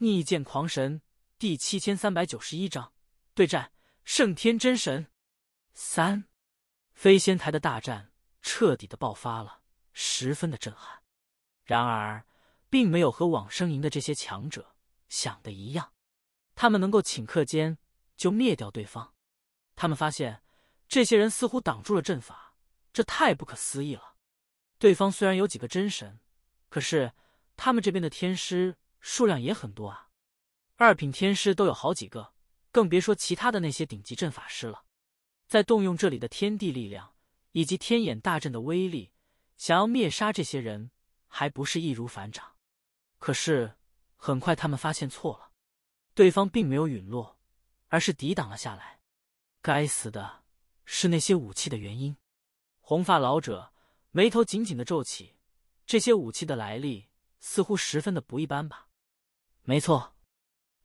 逆剑狂神第七千三百九十一章对战圣天真神三飞仙台的大战彻底的爆发了，十分的震撼。然而，并没有和往生营的这些强者想的一样，他们能够顷刻间就灭掉对方。他们发现，这些人似乎挡住了阵法，这太不可思议了。对方虽然有几个真神，可是他们这边的天师。数量也很多啊，二品天师都有好几个，更别说其他的那些顶级阵法师了。在动用这里的天地力量以及天眼大阵的威力，想要灭杀这些人还不是易如反掌？可是很快他们发现错了，对方并没有陨落，而是抵挡了下来。该死的，是那些武器的原因！红发老者眉头紧紧的皱起，这些武器的来历似乎十分的不一般吧？没错，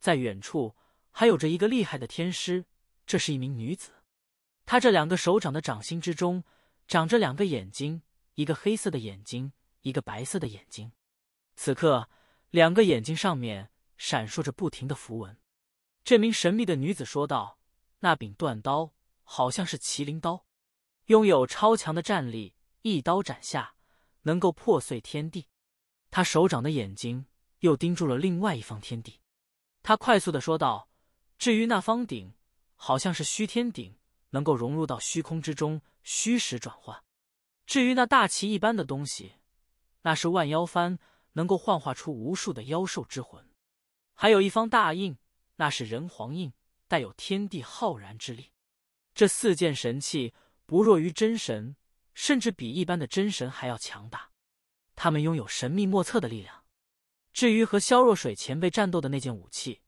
在远处还有着一个厉害的天师，这是一名女子，她这两个手掌的掌心之中长着两个眼睛，一个黑色的眼睛，一个白色的眼睛，此刻两个眼睛上面闪烁着不停的符文。这名神秘的女子说道：“那柄断刀好像是麒麟刀，拥有超强的战力，一刀斩下能够破碎天地。她手掌的眼睛。”又盯住了另外一方天地，他快速的说道：“至于那方鼎，好像是虚天鼎，能够融入到虚空之中，虚实转换。至于那大旗一般的东西，那是万妖幡，能够幻化出无数的妖兽之魂。还有一方大印，那是人皇印，带有天地浩然之力。这四件神器不弱于真神，甚至比一般的真神还要强大。他们拥有神秘莫测的力量。”至于和萧若水前辈战斗的那件武器，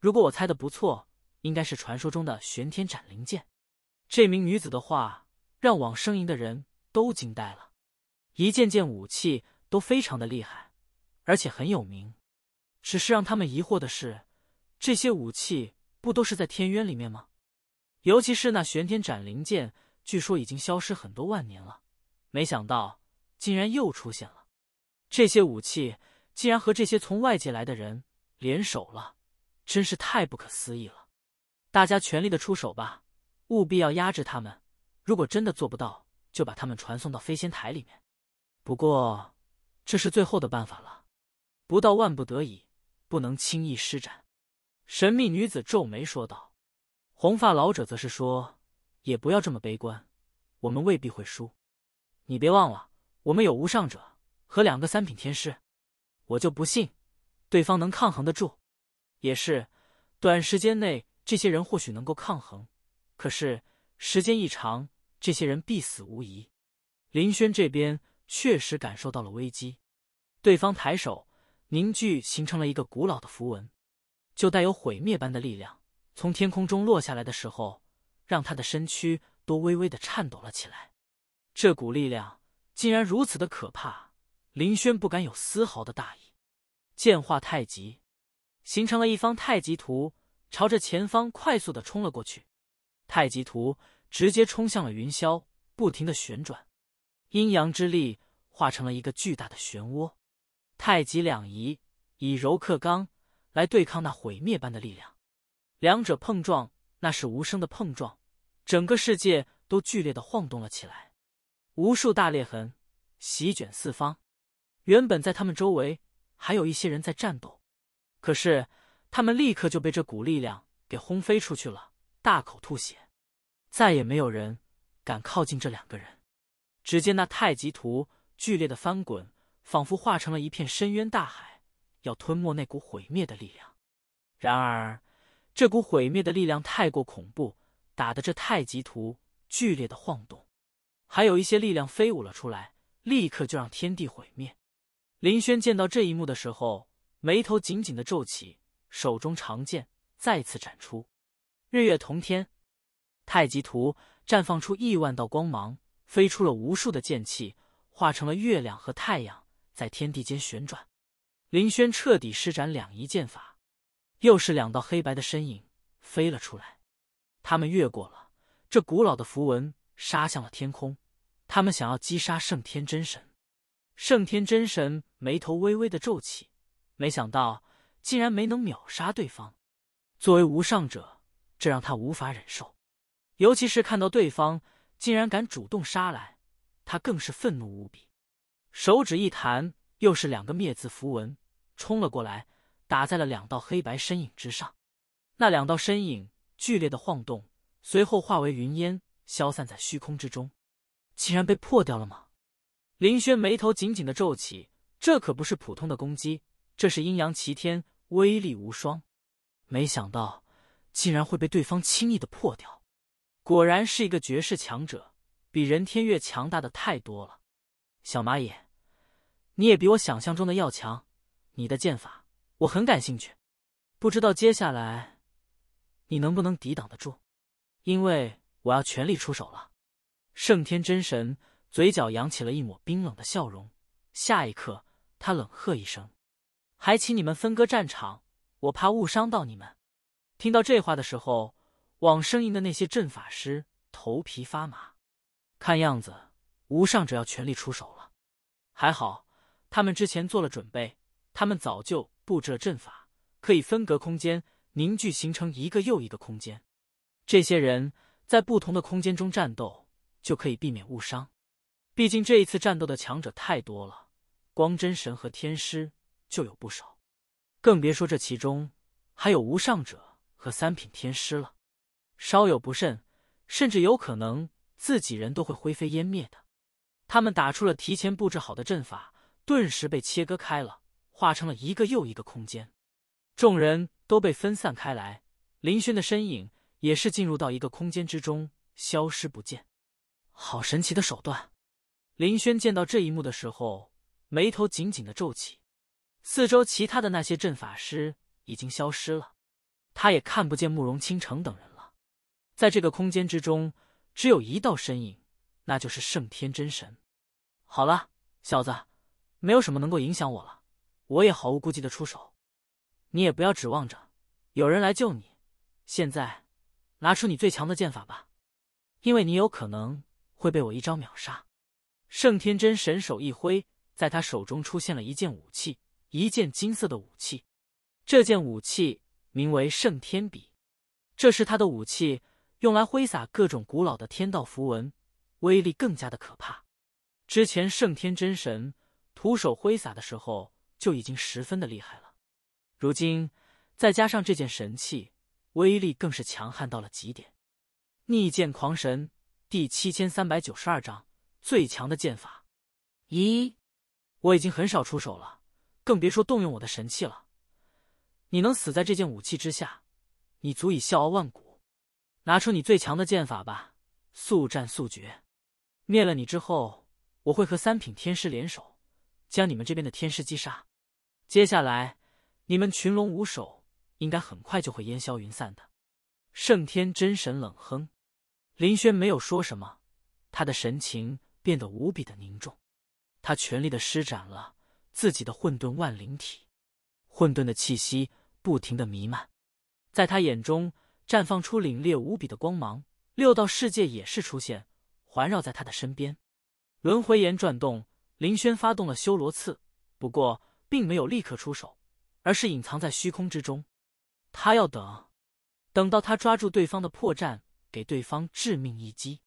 如果我猜的不错，应该是传说中的玄天斩灵剑。这名女子的话让往生营的人都惊呆了。一件件武器都非常的厉害，而且很有名。只是让他们疑惑的是，这些武器不都是在天渊里面吗？尤其是那玄天斩灵剑，据说已经消失很多万年了，没想到竟然又出现了。这些武器。既然和这些从外界来的人联手了，真是太不可思议了！大家全力的出手吧，务必要压制他们。如果真的做不到，就把他们传送到飞仙台里面。不过，这是最后的办法了，不到万不得已，不能轻易施展。”神秘女子皱眉说道。红发老者则是说：“也不要这么悲观，我们未必会输。你别忘了，我们有无上者和两个三品天师。”我就不信，对方能抗衡得住。也是，短时间内这些人或许能够抗衡，可是时间一长，这些人必死无疑。林轩这边确实感受到了危机。对方抬手凝聚，形成了一个古老的符文，就带有毁灭般的力量，从天空中落下来的时候，让他的身躯都微微的颤抖了起来。这股力量竟然如此的可怕。林轩不敢有丝毫的大意，剑化太极，形成了一方太极图，朝着前方快速的冲了过去。太极图直接冲向了云霄，不停的旋转，阴阳之力化成了一个巨大的漩涡。太极两仪以柔克刚，来对抗那毁灭般的力量。两者碰撞，那是无声的碰撞，整个世界都剧烈的晃动了起来，无数大裂痕席卷四方。原本在他们周围还有一些人在战斗，可是他们立刻就被这股力量给轰飞出去了，大口吐血，再也没有人敢靠近这两个人。只见那太极图剧烈的翻滚，仿佛化成了一片深渊大海，要吞没那股毁灭的力量。然而，这股毁灭的力量太过恐怖，打得这太极图剧烈的晃动，还有一些力量飞舞了出来，立刻就让天地毁灭。林轩见到这一幕的时候，眉头紧紧的皱起，手中长剑再次展出，日月同天，太极图绽放出亿万道光芒，飞出了无数的剑气，化成了月亮和太阳，在天地间旋转。林轩彻底施展两仪剑法，又是两道黑白的身影飞了出来，他们越过了这古老的符文，杀向了天空。他们想要击杀圣天真神。圣天真神眉头微微的皱起，没想到竟然没能秒杀对方。作为无上者，这让他无法忍受。尤其是看到对方竟然敢主动杀来，他更是愤怒无比。手指一弹，又是两个灭字符文冲了过来，打在了两道黑白身影之上。那两道身影剧烈的晃动，随后化为云烟，消散在虚空之中。竟然被破掉了吗？林轩眉头紧紧的皱起，这可不是普通的攻击，这是阴阳齐天，威力无双。没想到竟然会被对方轻易的破掉，果然是一个绝世强者，比任天越强大的太多了。小蚂蚁，你也比我想象中的要强，你的剑法我很感兴趣，不知道接下来你能不能抵挡得住，因为我要全力出手了。圣天真神。嘴角扬起了一抹冰冷的笑容，下一刻，他冷喝一声：“还请你们分割战场，我怕误伤到你们。”听到这话的时候，往生营的那些阵法师头皮发麻。看样子，无上者要全力出手了。还好，他们之前做了准备，他们早就布置了阵法，可以分隔空间，凝聚形成一个又一个空间。这些人在不同的空间中战斗，就可以避免误伤。毕竟这一次战斗的强者太多了，光真神和天师就有不少，更别说这其中还有无上者和三品天师了。稍有不慎，甚至有可能自己人都会灰飞烟灭的。他们打出了提前布置好的阵法，顿时被切割开了，化成了一个又一个空间。众人都被分散开来，林轩的身影也是进入到一个空间之中，消失不见。好神奇的手段！林轩见到这一幕的时候，眉头紧紧的皱起。四周其他的那些阵法师已经消失了，他也看不见慕容倾城等人了。在这个空间之中，只有一道身影，那就是圣天真神。好了，小子，没有什么能够影响我了，我也毫无顾忌的出手。你也不要指望着有人来救你。现在，拿出你最强的剑法吧，因为你有可能会被我一招秒杀。圣天真神手一挥，在他手中出现了一件武器，一件金色的武器。这件武器名为圣天笔，这是他的武器，用来挥洒各种古老的天道符文，威力更加的可怕。之前圣天真神徒手挥洒的时候就已经十分的厉害了，如今再加上这件神器，威力更是强悍到了极点。逆剑狂神第七千三百九十二章。最强的剑法，咦？我已经很少出手了，更别说动用我的神器了。你能死在这件武器之下，你足以笑傲万古。拿出你最强的剑法吧，速战速决。灭了你之后，我会和三品天师联手，将你们这边的天师击杀。接下来，你们群龙无首，应该很快就会烟消云散的。圣天真神冷哼。林轩没有说什么，他的神情。变得无比的凝重，他全力的施展了自己的混沌万灵体，混沌的气息不停的弥漫，在他眼中绽放出凛冽无比的光芒。六道世界也是出现，环绕在他的身边。轮回眼转动，林轩发动了修罗刺，不过并没有立刻出手，而是隐藏在虚空之中。他要等，等到他抓住对方的破绽，给对方致命一击。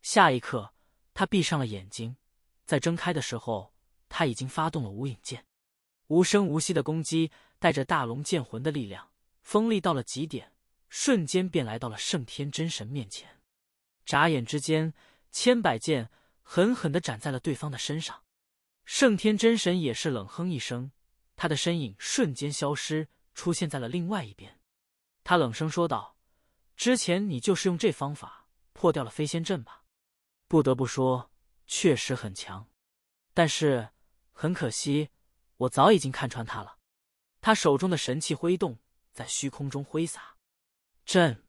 下一刻。他闭上了眼睛，在睁开的时候，他已经发动了无影剑，无声无息的攻击，带着大龙剑魂的力量，锋利到了极点，瞬间便来到了圣天真神面前。眨眼之间，千百剑狠狠的斩在了对方的身上。圣天真神也是冷哼一声，他的身影瞬间消失，出现在了另外一边。他冷声说道：“之前你就是用这方法破掉了飞仙阵吧？”不得不说，确实很强，但是很可惜，我早已经看穿他了。他手中的神器挥动，在虚空中挥洒，震。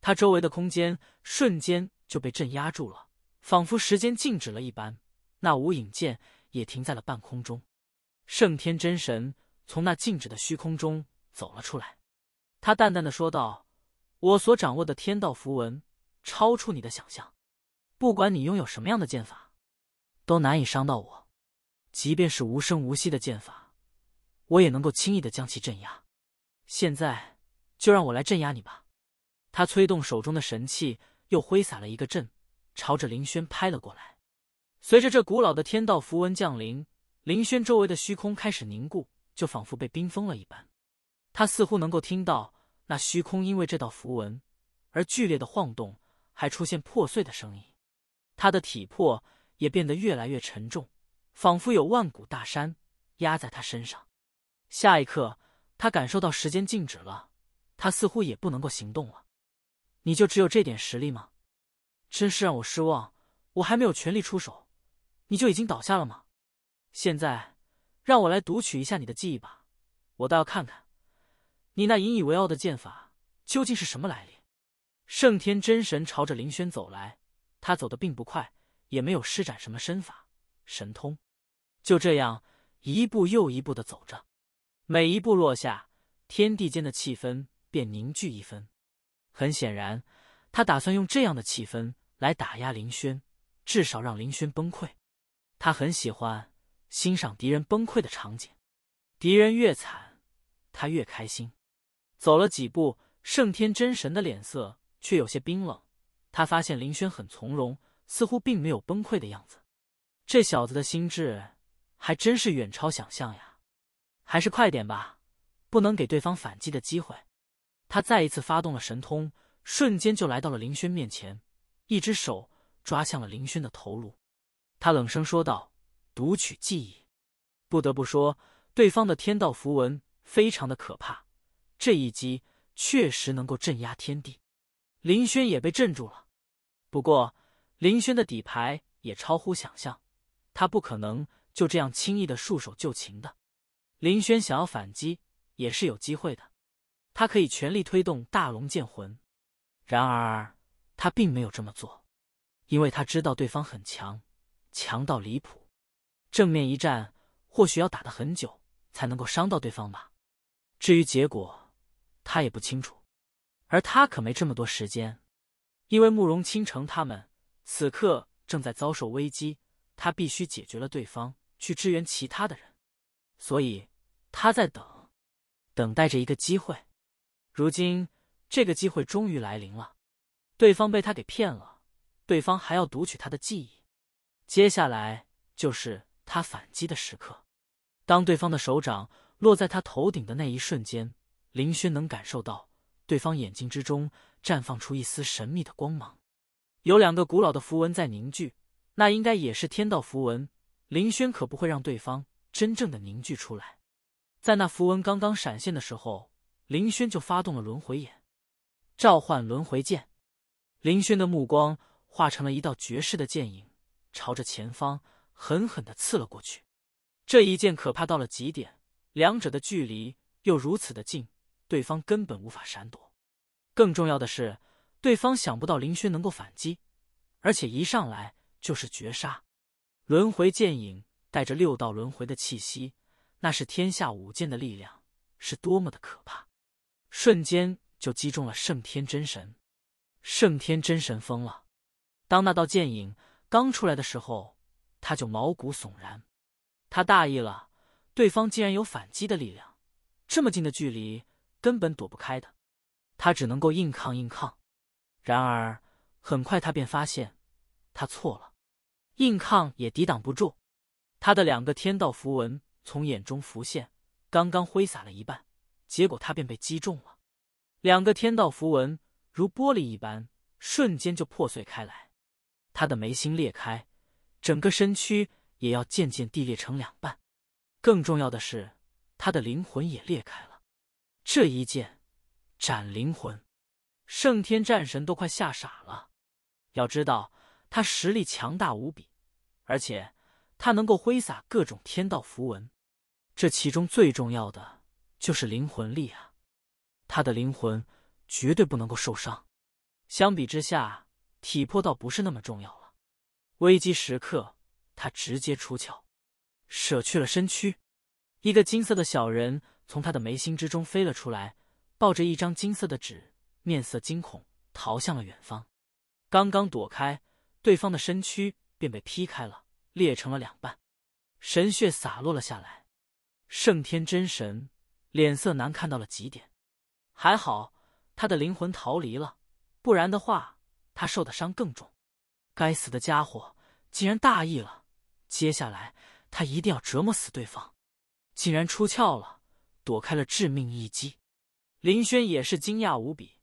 他周围的空间瞬间就被震压住了，仿佛时间静止了一般。那无影剑也停在了半空中。圣天真神从那静止的虚空中走了出来，他淡淡的说道：“我所掌握的天道符文，超出你的想象。”不管你拥有什么样的剑法，都难以伤到我。即便是无声无息的剑法，我也能够轻易的将其镇压。现在就让我来镇压你吧。他催动手中的神器，又挥洒了一个阵，朝着林轩拍了过来。随着这古老的天道符文降临，林轩周围的虚空开始凝固，就仿佛被冰封了一般。他似乎能够听到那虚空因为这道符文而剧烈的晃动，还出现破碎的声音。他的体魄也变得越来越沉重，仿佛有万古大山压在他身上。下一刻，他感受到时间静止了，他似乎也不能够行动了。你就只有这点实力吗？真是让我失望！我还没有全力出手，你就已经倒下了吗？现在让我来读取一下你的记忆吧，我倒要看看，你那引以为傲的剑法究竟是什么来历。圣天真神朝着林轩走来。他走的并不快，也没有施展什么身法神通，就这样一步又一步的走着，每一步落下，天地间的气氛便凝聚一分。很显然，他打算用这样的气氛来打压林轩，至少让林轩崩溃。他很喜欢欣赏敌人崩溃的场景，敌人越惨，他越开心。走了几步，圣天真神的脸色却有些冰冷。他发现林轩很从容，似乎并没有崩溃的样子。这小子的心智还真是远超想象呀！还是快点吧，不能给对方反击的机会。他再一次发动了神通，瞬间就来到了林轩面前，一只手抓向了林轩的头颅。他冷声说道：“读取记忆。”不得不说，对方的天道符文非常的可怕，这一击确实能够镇压天地。林轩也被镇住了，不过林轩的底牌也超乎想象，他不可能就这样轻易的束手就擒的。林轩想要反击也是有机会的，他可以全力推动大龙剑魂。然而他并没有这么做，因为他知道对方很强，强到离谱，正面一战或许要打的很久才能够伤到对方吧。至于结果，他也不清楚。而他可没这么多时间，因为慕容倾城他们此刻正在遭受危机，他必须解决了对方，去支援其他的人。所以他在等，等待着一个机会。如今这个机会终于来临了，对方被他给骗了，对方还要读取他的记忆，接下来就是他反击的时刻。当对方的手掌落在他头顶的那一瞬间，林轩能感受到。对方眼睛之中绽放出一丝神秘的光芒，有两个古老的符文在凝聚，那应该也是天道符文。林轩可不会让对方真正的凝聚出来。在那符文刚刚闪现的时候，林轩就发动了轮回眼，召唤轮回剑。林轩的目光化成了一道绝世的剑影，朝着前方狠狠的刺了过去。这一剑可怕到了极点，两者的距离又如此的近。对方根本无法闪躲，更重要的是，对方想不到林轩能够反击，而且一上来就是绝杀。轮回剑影带着六道轮回的气息，那是天下五剑的力量，是多么的可怕！瞬间就击中了圣天真神。圣天真神疯了。当那道剑影刚出来的时候，他就毛骨悚然。他大意了，对方竟然有反击的力量，这么近的距离！根本躲不开的，他只能够硬抗硬抗。然而，很快他便发现，他错了，硬抗也抵挡不住。他的两个天道符文从眼中浮现，刚刚挥洒了一半，结果他便被击中了。两个天道符文如玻璃一般，瞬间就破碎开来。他的眉心裂开，整个身躯也要渐渐地裂成两半。更重要的是，他的灵魂也裂开了。这一剑斩灵魂，圣天战神都快吓傻了。要知道他实力强大无比，而且他能够挥洒各种天道符文，这其中最重要的就是灵魂力啊！他的灵魂绝对不能够受伤。相比之下，体魄倒不是那么重要了。危机时刻，他直接出窍，舍去了身躯，一个金色的小人。从他的眉心之中飞了出来，抱着一张金色的纸，面色惊恐，逃向了远方。刚刚躲开，对方的身躯便被劈开了，裂成了两半，神血洒落了下来。圣天真神脸色难看到了极点，还好他的灵魂逃离了，不然的话他受的伤更重。该死的家伙竟然大意了，接下来他一定要折磨死对方，竟然出窍了！躲开了致命一击，林轩也是惊讶无比。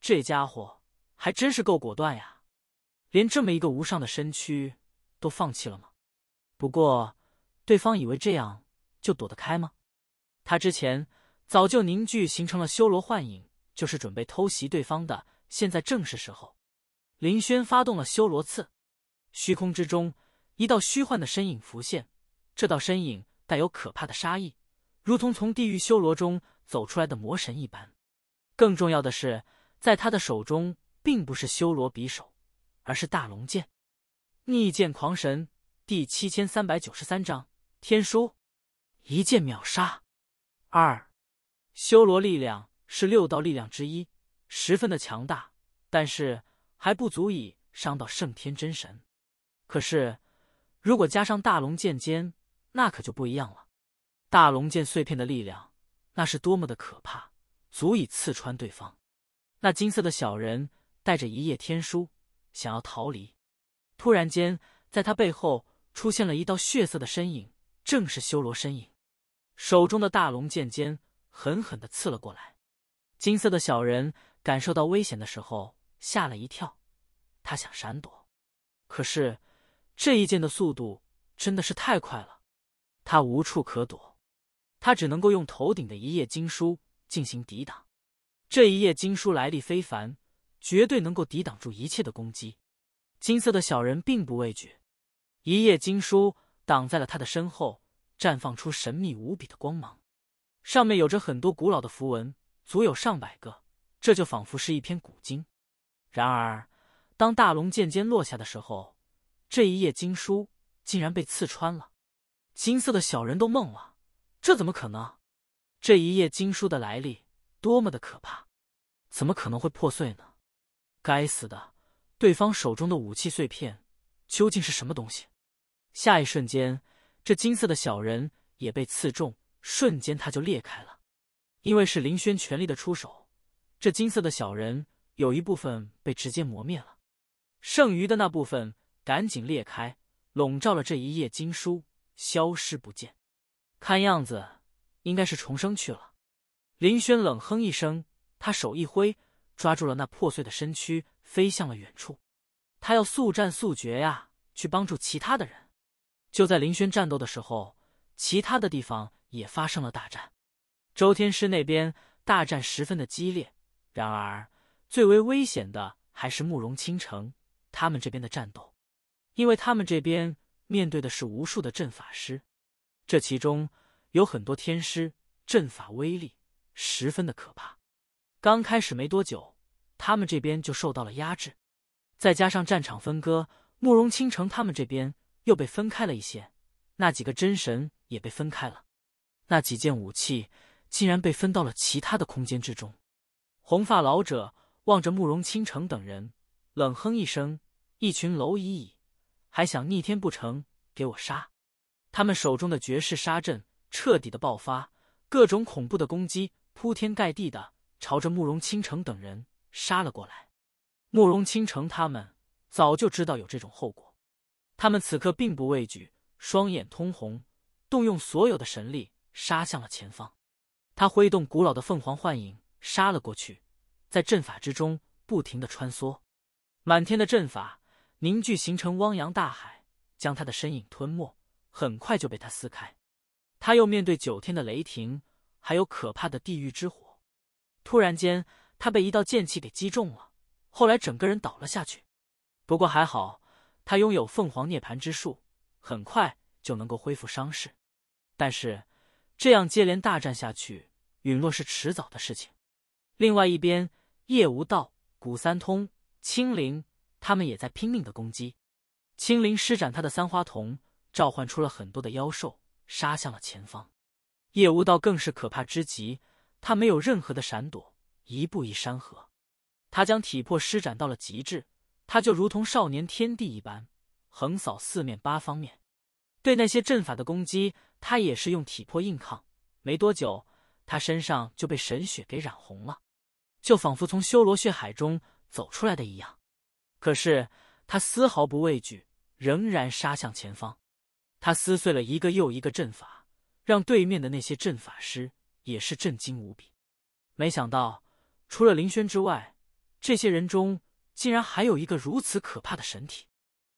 这家伙还真是够果断呀，连这么一个无上的身躯都放弃了吗？不过，对方以为这样就躲得开吗？他之前早就凝聚形成了修罗幻影，就是准备偷袭对方的。现在正是时候，林轩发动了修罗刺。虚空之中，一道虚幻的身影浮现，这道身影带有可怕的杀意。如同从地狱修罗中走出来的魔神一般，更重要的是，在他的手中并不是修罗匕首，而是大龙剑。逆剑狂神第七千三百九十三章：天书，一剑秒杀。二，修罗力量是六道力量之一，十分的强大，但是还不足以伤到圣天真神。可是，如果加上大龙剑尖，那可就不一样了。大龙剑碎片的力量，那是多么的可怕，足以刺穿对方。那金色的小人带着一页天书想要逃离，突然间，在他背后出现了一道血色的身影，正是修罗身影，手中的大龙剑尖狠狠的刺了过来。金色的小人感受到危险的时候吓了一跳，他想闪躲，可是这一剑的速度真的是太快了，他无处可躲。他只能够用头顶的一页经书进行抵挡。这一页经书来历非凡，绝对能够抵挡住一切的攻击。金色的小人并不畏惧，一页经书挡在了他的身后，绽放出神秘无比的光芒。上面有着很多古老的符文，足有上百个，这就仿佛是一篇古经。然而，当大龙剑尖落下的时候，这一页经书竟然被刺穿了。金色的小人都懵了。这怎么可能？这一页经书的来历多么的可怕，怎么可能会破碎呢？该死的，对方手中的武器碎片究竟是什么东西？下一瞬间，这金色的小人也被刺中，瞬间他就裂开了。因为是林轩全力的出手，这金色的小人有一部分被直接磨灭了，剩余的那部分赶紧裂开，笼罩了这一页经书，消失不见。看样子应该是重生去了。林轩冷哼一声，他手一挥，抓住了那破碎的身躯，飞向了远处。他要速战速决呀，去帮助其他的人。就在林轩战斗的时候，其他的地方也发生了大战。周天师那边大战十分的激烈，然而最为危险的还是慕容倾城他们这边的战斗，因为他们这边面对的是无数的阵法师。这其中有很多天师阵法，威力十分的可怕。刚开始没多久，他们这边就受到了压制，再加上战场分割，慕容倾城他们这边又被分开了一些，那几个真神也被分开了，那几件武器竟然被分到了其他的空间之中。红发老者望着慕容倾城等人，冷哼一声：“一群蝼蚁，还想逆天不成？给我杀！”他们手中的绝世杀阵彻底的爆发，各种恐怖的攻击铺天盖地的朝着慕容倾城等人杀了过来。慕容倾城他们早就知道有这种后果，他们此刻并不畏惧，双眼通红，动用所有的神力杀向了前方。他挥动古老的凤凰幻影杀了过去，在阵法之中不停的穿梭，满天的阵法凝聚形成汪洋大海，将他的身影吞没。很快就被他撕开，他又面对九天的雷霆，还有可怕的地狱之火。突然间，他被一道剑气给击中了，后来整个人倒了下去。不过还好，他拥有凤凰涅槃之术，很快就能够恢复伤势。但是这样接连大战下去，陨落是迟早的事情。另外一边，叶无道、古三通、青灵他们也在拼命的攻击。青灵施展他的三花瞳。召唤出了很多的妖兽，杀向了前方。叶无道更是可怕之极，他没有任何的闪躲，一步一山河，他将体魄施展到了极致，他就如同少年天地一般，横扫四面八方面。对那些阵法的攻击，他也是用体魄硬抗。没多久，他身上就被神血给染红了，就仿佛从修罗血海中走出来的一样。可是他丝毫不畏惧，仍然杀向前方。他撕碎了一个又一个阵法，让对面的那些阵法师也是震惊无比。没想到，除了林轩之外，这些人中竟然还有一个如此可怕的神体。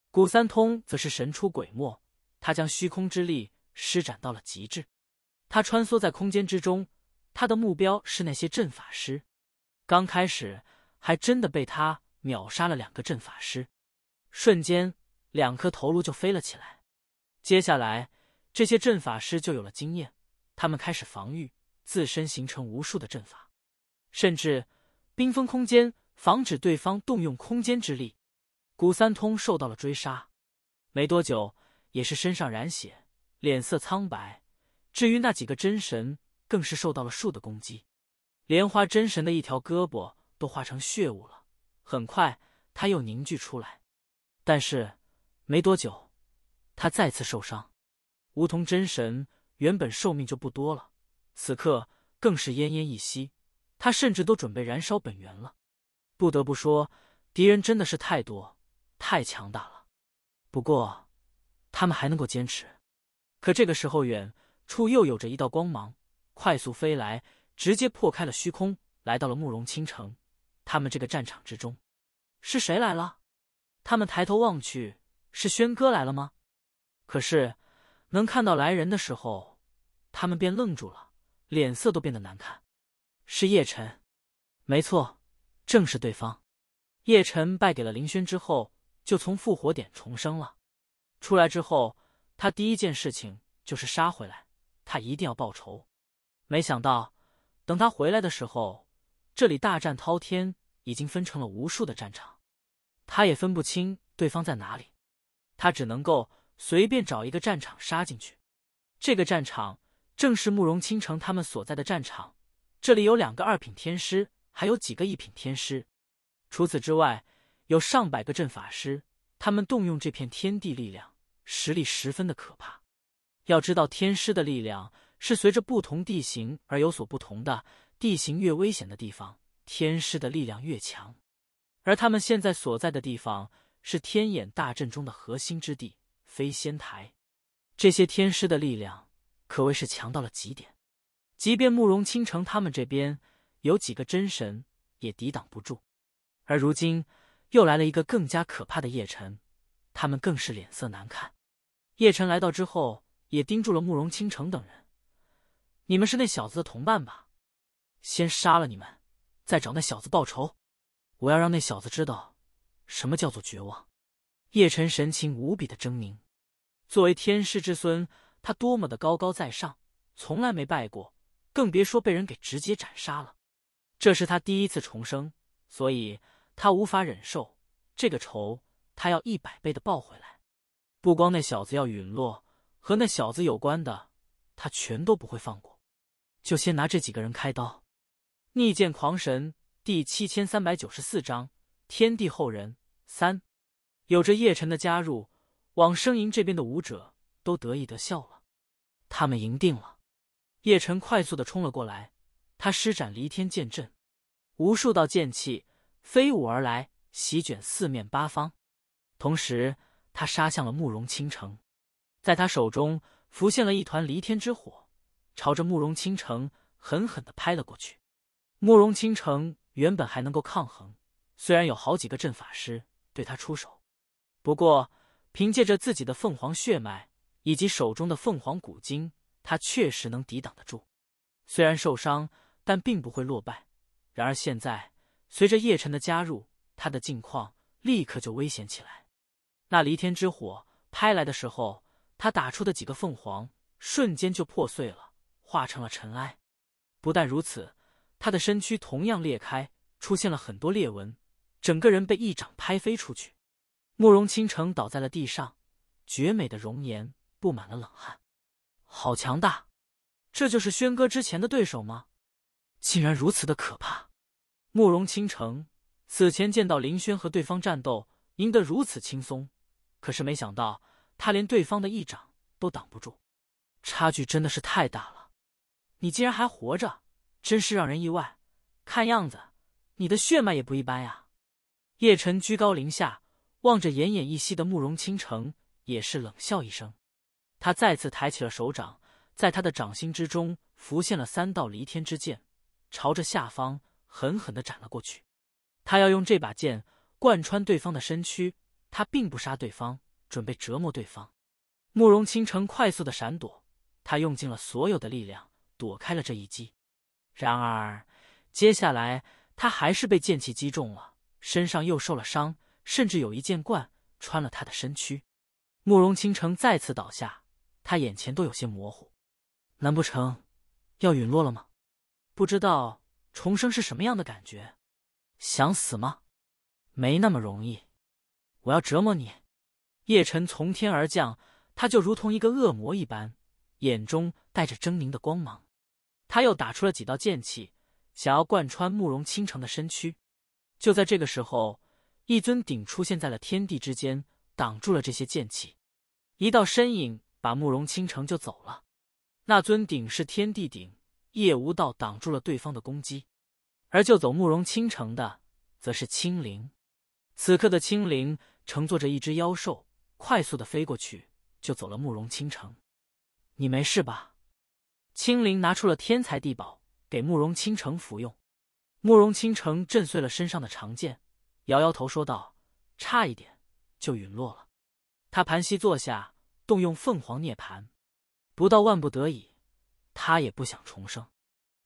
古三通则是神出鬼没，他将虚空之力施展到了极致，他穿梭在空间之中，他的目标是那些阵法师。刚开始还真的被他秒杀了两个阵法师，瞬间两颗头颅就飞了起来。接下来，这些阵法师就有了经验，他们开始防御自身，形成无数的阵法，甚至冰封空间，防止对方动用空间之力。古三通受到了追杀，没多久也是身上染血，脸色苍白。至于那几个真神，更是受到了数的攻击，莲花真神的一条胳膊都化成血雾了。很快，他又凝聚出来，但是没多久。他再次受伤，梧桐真神原本寿命就不多了，此刻更是奄奄一息。他甚至都准备燃烧本源了。不得不说，敌人真的是太多太强大了。不过，他们还能够坚持。可这个时候，远处又有着一道光芒快速飞来，直接破开了虚空，来到了慕容倾城他们这个战场之中。是谁来了？他们抬头望去，是轩哥来了吗？可是，能看到来人的时候，他们便愣住了，脸色都变得难看。是叶辰，没错，正是对方。叶辰败给了林轩之后，就从复活点重生了。出来之后，他第一件事情就是杀回来，他一定要报仇。没想到，等他回来的时候，这里大战滔天，已经分成了无数的战场，他也分不清对方在哪里，他只能够。随便找一个战场杀进去，这个战场正是慕容倾城他们所在的战场。这里有两个二品天师，还有几个一品天师。除此之外，有上百个阵法师，他们动用这片天地力量，实力十分的可怕。要知道，天师的力量是随着不同地形而有所不同的，地形越危险的地方，天师的力量越强。而他们现在所在的地方是天眼大阵中的核心之地。飞仙台，这些天师的力量可谓是强到了极点，即便慕容倾城他们这边有几个真神也抵挡不住。而如今又来了一个更加可怕的叶辰，他们更是脸色难看。叶辰来到之后，也盯住了慕容倾城等人：“你们是那小子的同伴吧？先杀了你们，再找那小子报仇。我要让那小子知道，什么叫做绝望。”叶辰神情无比的狰狞。作为天师之孙，他多么的高高在上，从来没败过，更别说被人给直接斩杀了。这是他第一次重生，所以他无法忍受这个仇，他要一百倍的报回来。不光那小子要陨落，和那小子有关的，他全都不会放过。就先拿这几个人开刀。逆剑狂神第七千三百九十四章：天地后人三。有着叶辰的加入，往生营这边的武者都得意的笑了，他们赢定了。叶辰快速的冲了过来，他施展离天剑阵，无数道剑气飞舞而来，席卷四面八方。同时，他杀向了慕容倾城，在他手中浮现了一团离天之火，朝着慕容倾城狠狠的拍了过去。慕容倾城原本还能够抗衡，虽然有好几个阵法师对他出手。不过，凭借着自己的凤凰血脉以及手中的凤凰古精，他确实能抵挡得住。虽然受伤，但并不会落败。然而，现在随着叶辰的加入，他的境况立刻就危险起来。那离天之火拍来的时候，他打出的几个凤凰瞬间就破碎了，化成了尘埃。不但如此，他的身躯同样裂开，出现了很多裂纹，整个人被一掌拍飞出去。慕容倾城倒在了地上，绝美的容颜布满了冷汗。好强大，这就是轩哥之前的对手吗？竟然如此的可怕！慕容倾城此前见到林轩和对方战斗，赢得如此轻松，可是没想到他连对方的一掌都挡不住，差距真的是太大了。你竟然还活着，真是让人意外。看样子你的血脉也不一般呀。叶辰居高临下。望着奄奄一息的慕容倾城，也是冷笑一声。他再次抬起了手掌，在他的掌心之中浮现了三道离天之剑，朝着下方狠狠的斩了过去。他要用这把剑贯穿对方的身躯。他并不杀对方，准备折磨对方。慕容倾城快速的闪躲，他用尽了所有的力量躲开了这一击。然而，接下来他还是被剑气击中了，身上又受了伤。甚至有一剑贯穿了他的身躯，慕容倾城再次倒下，他眼前都有些模糊，难不成要陨落了吗？不知道重生是什么样的感觉？想死吗？没那么容易，我要折磨你！叶辰从天而降，他就如同一个恶魔一般，眼中带着狰狞的光芒。他又打出了几道剑气，想要贯穿慕容倾城的身躯。就在这个时候。一尊鼎出现在了天地之间，挡住了这些剑气。一道身影把慕容倾城就走了。那尊鼎是天地鼎，叶无道挡住了对方的攻击。而救走慕容倾城的，则是青灵。此刻的青灵乘坐着一只妖兽，快速的飞过去，救走了慕容倾城。你没事吧？青灵拿出了天才地宝给慕容倾城服用。慕容倾城震碎了身上的长剑。摇摇头说道：“差一点就陨落了。”他盘膝坐下，动用凤凰涅槃。不到万不得已，他也不想重生，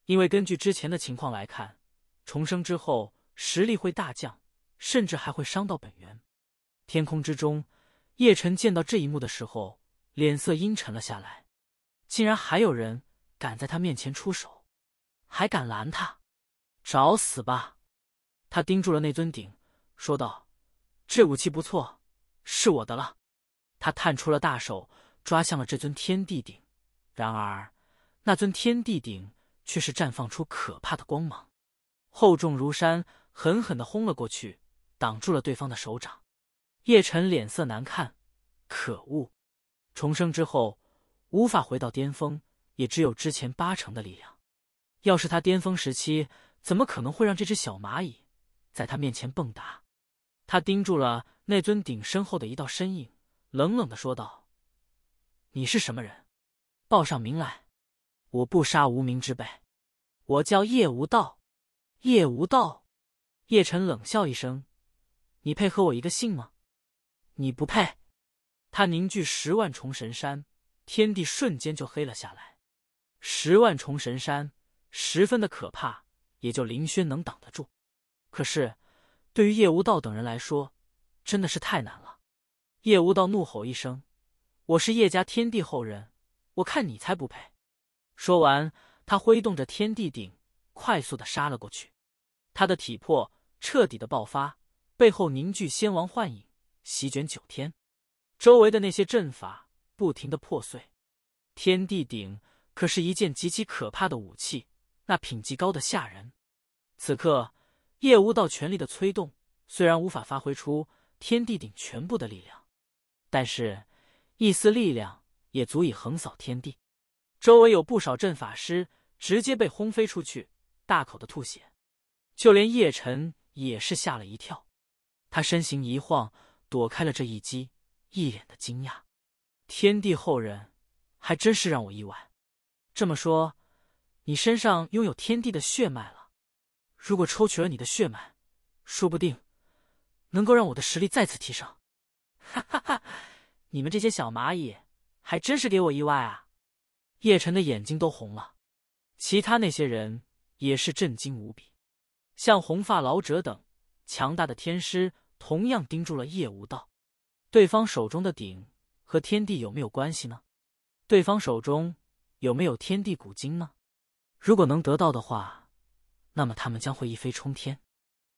因为根据之前的情况来看，重生之后实力会大降，甚至还会伤到本源。天空之中，叶辰见到这一幕的时候，脸色阴沉了下来。竟然还有人敢在他面前出手，还敢拦他，找死吧！他盯住了那尊鼎。说道：“这武器不错，是我的了。”他探出了大手，抓向了这尊天地鼎。然而，那尊天地鼎却是绽放出可怕的光芒，厚重如山，狠狠的轰了过去，挡住了对方的手掌。叶辰脸色难看，可恶！重生之后无法回到巅峰，也只有之前八成的力量。要是他巅峰时期，怎么可能会让这只小蚂蚁在他面前蹦跶？他盯住了那尊鼎身后的一道身影，冷冷的说道：“你是什么人？报上名来！我不杀无名之辈。我叫叶无道。”叶无道，叶晨冷笑一声：“你配和我一个姓吗？你不配！”他凝聚十万重神山，天地瞬间就黑了下来。十万重神山十分的可怕，也就林轩能挡得住。可是。对于叶无道等人来说，真的是太难了。叶无道怒吼一声：“我是叶家天地后人，我看你才不配！”说完，他挥动着天地鼎，快速的杀了过去。他的体魄彻底的爆发，背后凝聚仙王幻影，席卷九天。周围的那些阵法不停的破碎。天地鼎可是一件极其可怕的武器，那品级高的吓人。此刻。叶无道全力的催动，虽然无法发挥出天地顶全部的力量，但是一丝力量也足以横扫天地。周围有不少阵法师直接被轰飞出去，大口的吐血。就连叶辰也是吓了一跳，他身形一晃，躲开了这一击，一脸的惊讶。天地后人还真是让我意外。这么说，你身上拥有天地的血脉了？如果抽取了你的血脉，说不定能够让我的实力再次提升。哈哈哈！你们这些小蚂蚁还真是给我意外啊！叶辰的眼睛都红了，其他那些人也是震惊无比。像红发老者等强大的天师，同样盯住了叶无道。对方手中的鼎和天地有没有关系呢？对方手中有没有天地古经呢？如果能得到的话。那么他们将会一飞冲天。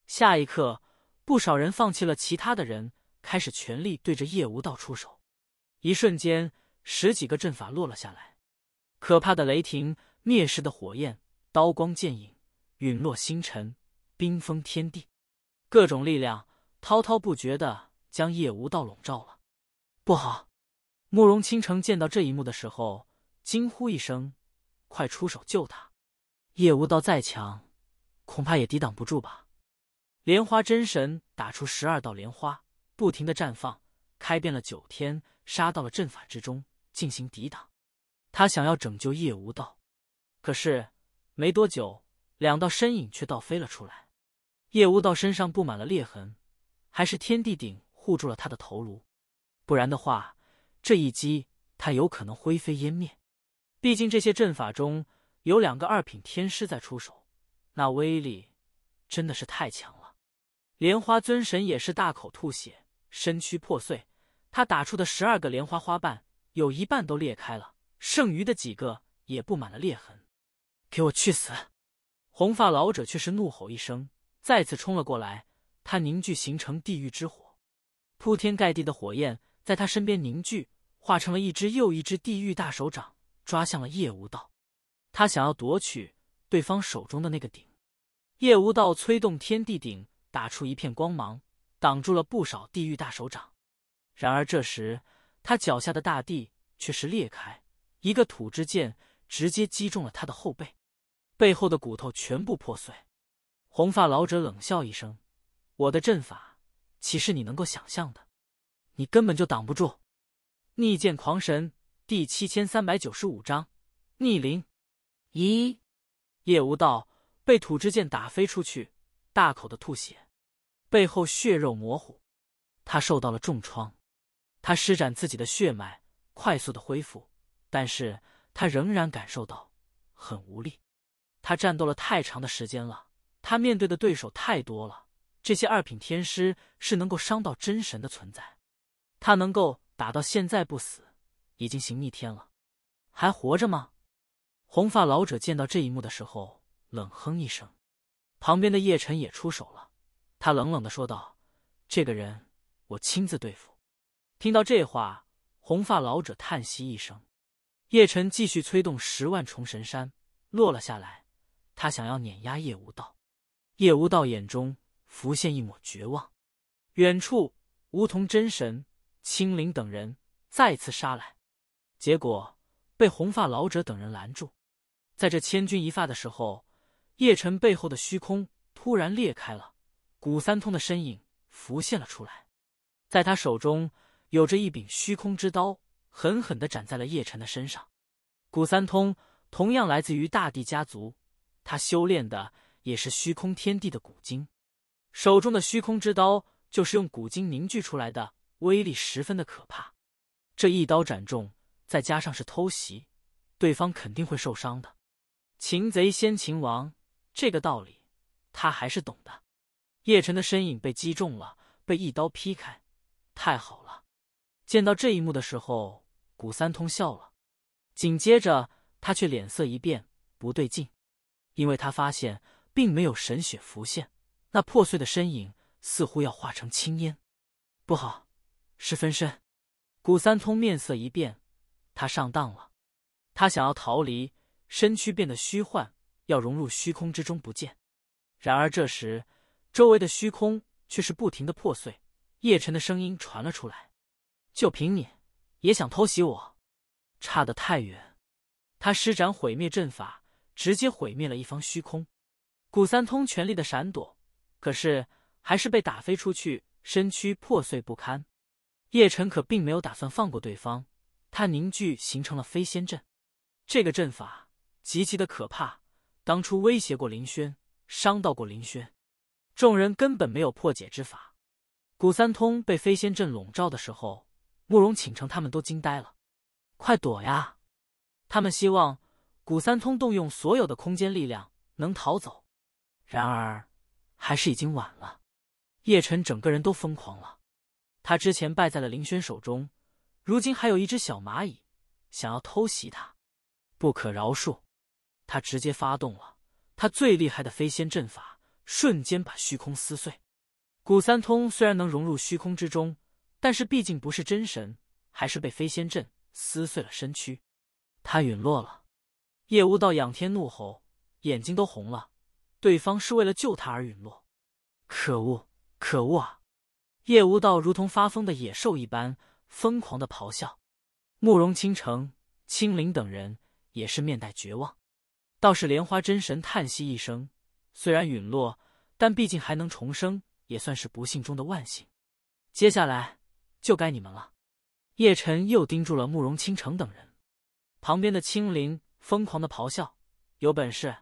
下一刻，不少人放弃了其他的人，开始全力对着叶无道出手。一瞬间，十几个阵法落了下来，可怕的雷霆、灭世的火焰、刀光剑影、陨落星辰、冰封天地，各种力量滔滔不绝的将叶无道笼罩了。不好！慕容倾城见到这一幕的时候，惊呼一声：“快出手救他！”叶无道再强。恐怕也抵挡不住吧。莲花真神打出十二道莲花，不停的绽放，开遍了九天，杀到了阵法之中进行抵挡。他想要拯救叶无道，可是没多久，两道身影却倒飞了出来。叶无道身上布满了裂痕，还是天地顶护住了他的头颅，不然的话，这一击他有可能灰飞烟灭。毕竟这些阵法中有两个二品天师在出手。那威力真的是太强了，莲花尊神也是大口吐血，身躯破碎。他打出的十二个莲花花瓣，有一半都裂开了，剩余的几个也布满了裂痕。给我去死！红发老者却是怒吼一声，再次冲了过来。他凝聚形成地狱之火，铺天盖地的火焰在他身边凝聚，化成了一只又一只地狱大手掌，抓向了叶无道。他想要夺取对方手中的那个鼎。叶无道催动天地顶，打出一片光芒，挡住了不少地狱大手掌。然而这时，他脚下的大地却是裂开，一个土之剑直接击中了他的后背，背后的骨头全部破碎。红发老者冷笑一声：“我的阵法岂是你能够想象的？你根本就挡不住！”逆剑狂神第七千三百九十五章逆鳞。一叶无道。被土之剑打飞出去，大口的吐血，背后血肉模糊，他受到了重创。他施展自己的血脉，快速的恢复，但是他仍然感受到很无力。他战斗了太长的时间了，他面对的对手太多了。这些二品天师是能够伤到真神的存在，他能够打到现在不死，已经行逆天了。还活着吗？红发老者见到这一幕的时候。冷哼一声，旁边的叶辰也出手了。他冷冷的说道：“这个人，我亲自对付。”听到这话，红发老者叹息一声。叶辰继续催动十万重神山落了下来，他想要碾压叶无道。叶无道眼中浮现一抹绝望。远处，梧桐真神、青灵等人再次杀来，结果被红发老者等人拦住。在这千钧一发的时候。叶辰背后的虚空突然裂开了，古三通的身影浮现了出来，在他手中有着一柄虚空之刀，狠狠的斩在了叶辰的身上。古三通同样来自于大地家族，他修炼的也是虚空天地的古经，手中的虚空之刀就是用古经凝聚出来的，威力十分的可怕。这一刀斩中，再加上是偷袭，对方肯定会受伤的。擒贼先擒王。这个道理，他还是懂的。叶辰的身影被击中了，被一刀劈开。太好了！见到这一幕的时候，古三通笑了。紧接着，他却脸色一变，不对劲，因为他发现并没有神血浮现，那破碎的身影似乎要化成青烟。不好，是分身！古三通面色一变，他上当了。他想要逃离，身躯变得虚幻。要融入虚空之中不见，然而这时周围的虚空却是不停的破碎。叶辰的声音传了出来：“就凭你也想偷袭我，差得太远！”他施展毁灭阵法，直接毁灭了一方虚空。古三通全力的闪躲，可是还是被打飞出去，身躯破碎不堪。叶辰可并没有打算放过对方，他凝聚形成了飞仙阵，这个阵法极其的可怕。当初威胁过林轩，伤到过林轩，众人根本没有破解之法。古三通被飞仙阵笼罩的时候，慕容倾城他们都惊呆了，快躲呀！他们希望古三通动用所有的空间力量能逃走，然而还是已经晚了。叶辰整个人都疯狂了，他之前败在了林轩手中，如今还有一只小蚂蚁想要偷袭他，不可饶恕。他直接发动了他最厉害的飞仙阵法，瞬间把虚空撕碎。古三通虽然能融入虚空之中，但是毕竟不是真神，还是被飞仙阵撕碎了身躯。他陨落了。叶无道仰天怒吼，眼睛都红了。对方是为了救他而陨落，可恶，可恶啊！叶无道如同发疯的野兽一般疯狂的咆哮。慕容倾城、青灵等人也是面带绝望。倒是莲花真神叹息一声，虽然陨落，但毕竟还能重生，也算是不幸中的万幸。接下来就该你们了。叶晨又盯住了慕容倾城等人。旁边的青灵疯狂的咆哮：“有本事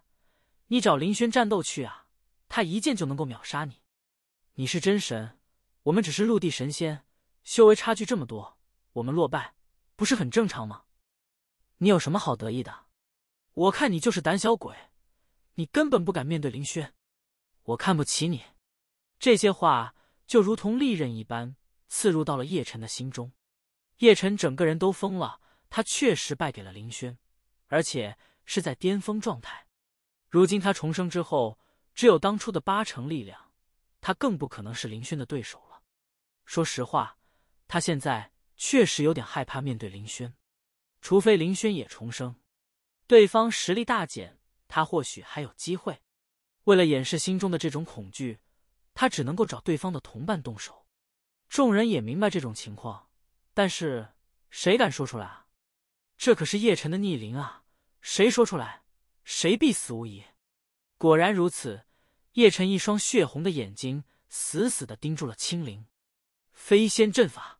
你找林轩战斗去啊！他一剑就能够秒杀你。你是真神，我们只是陆地神仙，修为差距这么多，我们落败不是很正常吗？你有什么好得意的？”我看你就是胆小鬼，你根本不敢面对林轩。我看不起你，这些话就如同利刃一般刺入到了叶辰的心中。叶辰整个人都疯了，他确实败给了林轩，而且是在巅峰状态。如今他重生之后，只有当初的八成力量，他更不可能是林轩的对手了。说实话，他现在确实有点害怕面对林轩，除非林轩也重生。对方实力大减，他或许还有机会。为了掩饰心中的这种恐惧，他只能够找对方的同伴动手。众人也明白这种情况，但是谁敢说出来啊？这可是叶辰的逆鳞啊！谁说出来，谁必死无疑。果然如此，叶辰一双血红的眼睛死死的盯住了青灵。飞仙阵法，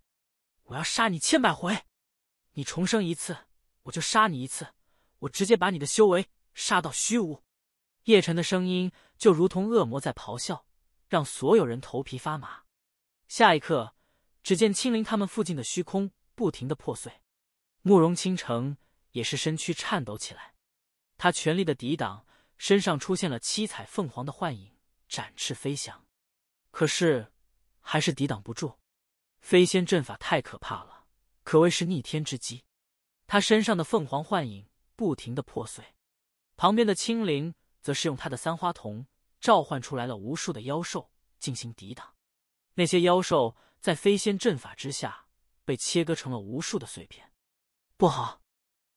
我要杀你千百回，你重生一次，我就杀你一次。我直接把你的修为杀到虚无！叶辰的声音就如同恶魔在咆哮，让所有人头皮发麻。下一刻，只见青灵他们附近的虚空不停的破碎。慕容倾城也是身躯颤抖起来，他全力的抵挡，身上出现了七彩凤凰的幻影，展翅飞翔，可是还是抵挡不住。飞仙阵法太可怕了，可谓是逆天之极。他身上的凤凰幻影。不停的破碎，旁边的青灵则是用他的三花瞳召唤出来了无数的妖兽进行抵挡。那些妖兽在飞仙阵法之下被切割成了无数的碎片。不好！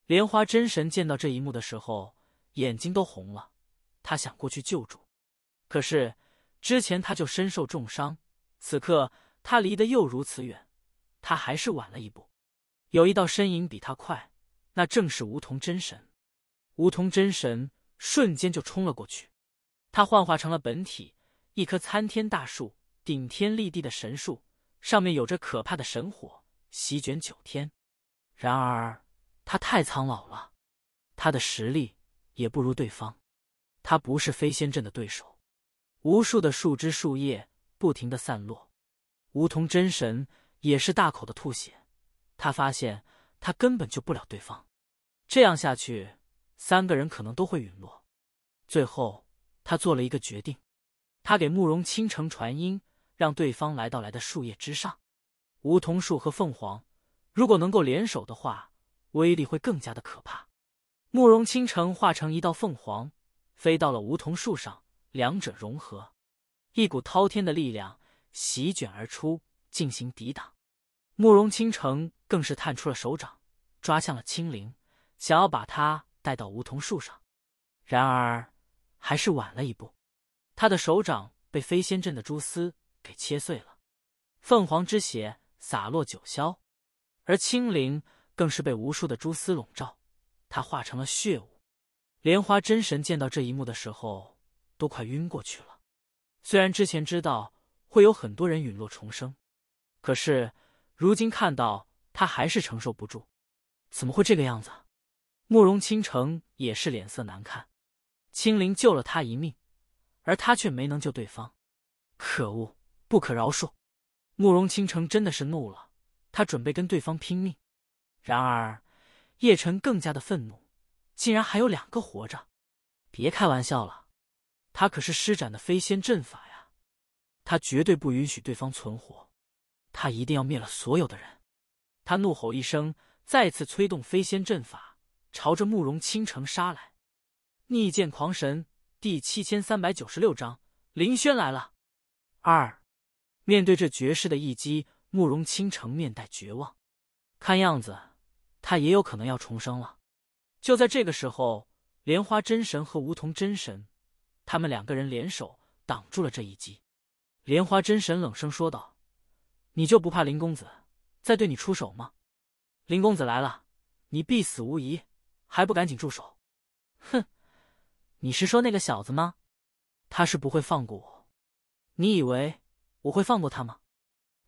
莲花真神见到这一幕的时候，眼睛都红了。他想过去救助，可是之前他就身受重伤，此刻他离得又如此远，他还是晚了一步。有一道身影比他快。那正是梧桐真神，梧桐真神瞬间就冲了过去，他幻化成了本体，一棵参天大树，顶天立地的神树，上面有着可怕的神火，席卷九天。然而他太苍老了，他的实力也不如对方，他不是飞仙阵的对手。无数的树枝树叶不停的散落，梧桐真神也是大口的吐血，他发现他根本救不了对方。这样下去，三个人可能都会陨落。最后，他做了一个决定，他给慕容倾城传音，让对方来到来的树叶之上。梧桐树和凤凰，如果能够联手的话，威力会更加的可怕。慕容倾城化成一道凤凰，飞到了梧桐树上，两者融合，一股滔天的力量席卷而出，进行抵挡。慕容倾城更是探出了手掌，抓向了青灵。想要把他带到梧桐树上，然而还是晚了一步，他的手掌被飞仙阵的蛛丝给切碎了。凤凰之血洒落九霄，而青灵更是被无数的蛛丝笼罩，他化成了血雾。莲花真神见到这一幕的时候，都快晕过去了。虽然之前知道会有很多人陨落重生，可是如今看到他还是承受不住，怎么会这个样子？慕容倾城也是脸色难看，青灵救了他一命，而他却没能救对方。可恶，不可饶恕！慕容倾城真的是怒了，他准备跟对方拼命。然而，叶辰更加的愤怒，竟然还有两个活着！别开玩笑了，他可是施展的飞仙阵法呀，他绝对不允许对方存活，他一定要灭了所有的人！他怒吼一声，再次催动飞仙阵法。朝着慕容倾城杀来，《逆剑狂神》第七千三百九十六章：林轩来了。二，面对这绝世的一击，慕容倾城面带绝望，看样子他也有可能要重生了。就在这个时候，莲花真神和梧桐真神，他们两个人联手挡住了这一击。莲花真神冷声说道：“你就不怕林公子再对你出手吗？林公子来了，你必死无疑。”还不赶紧住手！哼，你是说那个小子吗？他是不会放过我。你以为我会放过他吗？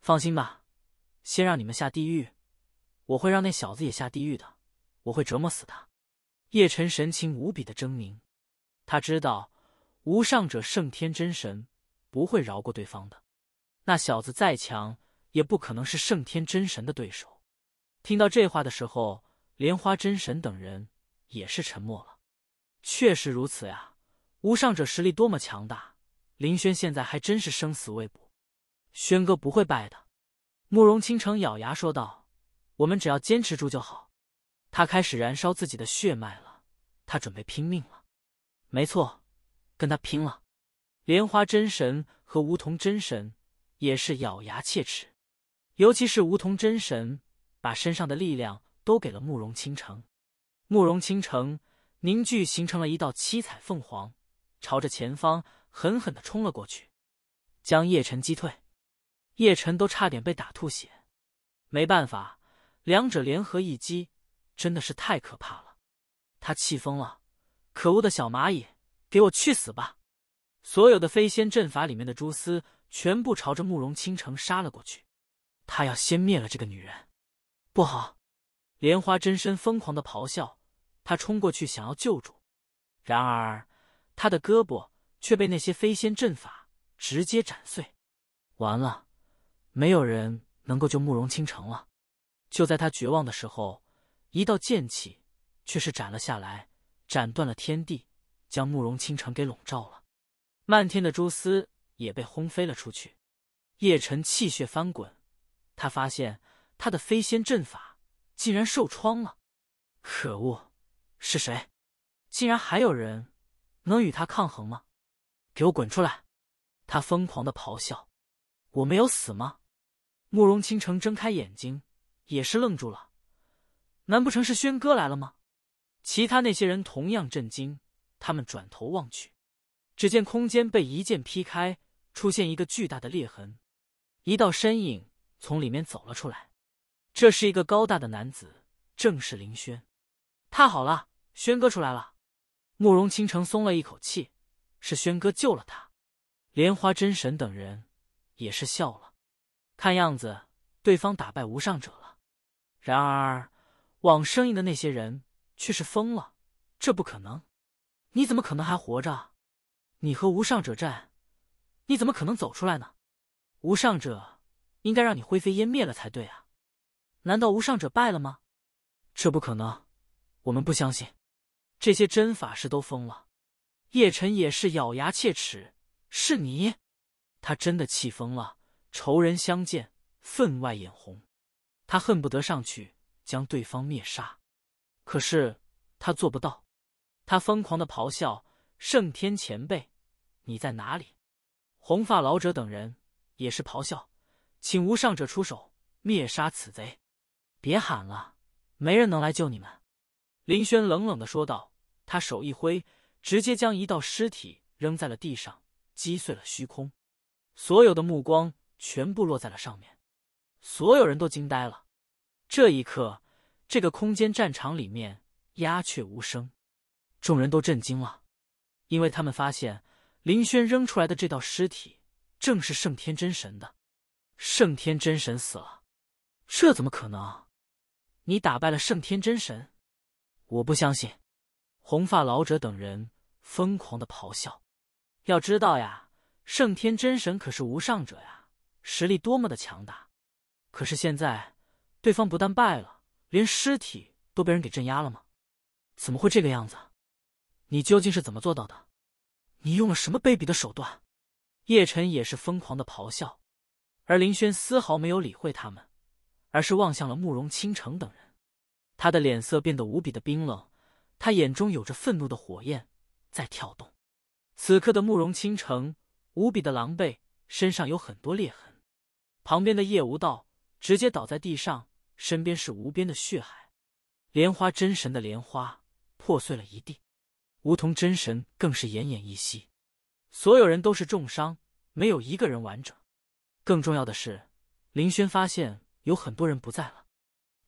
放心吧，先让你们下地狱，我会让那小子也下地狱的。我会折磨死他。叶辰神情无比的狰狞，他知道无上者圣天真神不会饶过对方的。那小子再强，也不可能是圣天真神的对手。听到这话的时候，莲花真神等人。也是沉默了。确实如此呀，无上者实力多么强大，林轩现在还真是生死未卜。轩哥不会败的，慕容倾城咬牙说道：“我们只要坚持住就好。”他开始燃烧自己的血脉了，他准备拼命了。没错，跟他拼了！莲花真神和梧桐真神也是咬牙切齿，尤其是梧桐真神，把身上的力量都给了慕容倾城。慕容倾城凝聚形成了一道七彩凤凰，朝着前方狠狠的冲了过去，将叶辰击退。叶辰都差点被打吐血，没办法，两者联合一击真的是太可怕了，他气疯了！可恶的小蚂蚁，给我去死吧！所有的飞仙阵法里面的蛛丝全部朝着慕容倾城杀了过去，他要先灭了这个女人。不好！莲花真身疯狂的咆哮。他冲过去想要救助，然而他的胳膊却被那些飞仙阵法直接斩碎。完了，没有人能够救慕容倾城了。就在他绝望的时候，一道剑气却是斩了下来，斩断了天地，将慕容倾城给笼罩了。漫天的蛛丝也被轰飞了出去。叶辰气血翻滚，他发现他的飞仙阵法竟然受创了。可恶！是谁？竟然还有人能与他抗衡吗？给我滚出来！他疯狂的咆哮。我没有死吗？慕容倾城睁开眼睛，也是愣住了。难不成是轩哥来了吗？其他那些人同样震惊，他们转头望去，只见空间被一剑劈开，出现一个巨大的裂痕，一道身影从里面走了出来。这是一个高大的男子，正是林轩。太好了！轩哥出来了，慕容倾城松了一口气，是轩哥救了他。莲花真神等人也是笑了，看样子对方打败无上者了。然而，往生印的那些人却是疯了，这不可能！你怎么可能还活着？你和无上者战，你怎么可能走出来呢？无上者应该让你灰飞烟灭了才对啊！难道无上者败了吗？这不可能，我们不相信。这些真法师都疯了，叶辰也是咬牙切齿。是你，他真的气疯了。仇人相见，分外眼红。他恨不得上去将对方灭杀，可是他做不到。他疯狂的咆哮：“圣天前辈，你在哪里？”红发老者等人也是咆哮：“请无上者出手灭杀此贼！”别喊了，没人能来救你们。”林轩冷冷的说道。他手一挥，直接将一道尸体扔在了地上，击碎了虚空。所有的目光全部落在了上面，所有人都惊呆了。这一刻，这个空间战场里面鸦雀无声，众人都震惊了，因为他们发现林轩扔出来的这道尸体正是圣天真神的。圣天真神死了，这怎么可能？你打败了圣天真神？我不相信。红发老者等人疯狂的咆哮，要知道呀，圣天真神可是无上者呀，实力多么的强大！可是现在，对方不但败了，连尸体都被人给镇压了吗？怎么会这个样子？你究竟是怎么做到的？你用了什么卑鄙的手段？叶辰也是疯狂的咆哮，而林轩丝毫没有理会他们，而是望向了慕容倾城等人，他的脸色变得无比的冰冷。他眼中有着愤怒的火焰在跳动，此刻的慕容倾城无比的狼狈，身上有很多裂痕。旁边的叶无道直接倒在地上，身边是无边的血海。莲花真神的莲花破碎了一地，梧桐真神更是奄奄一息。所有人都是重伤，没有一个人完整。更重要的是，林轩发现有很多人不在了。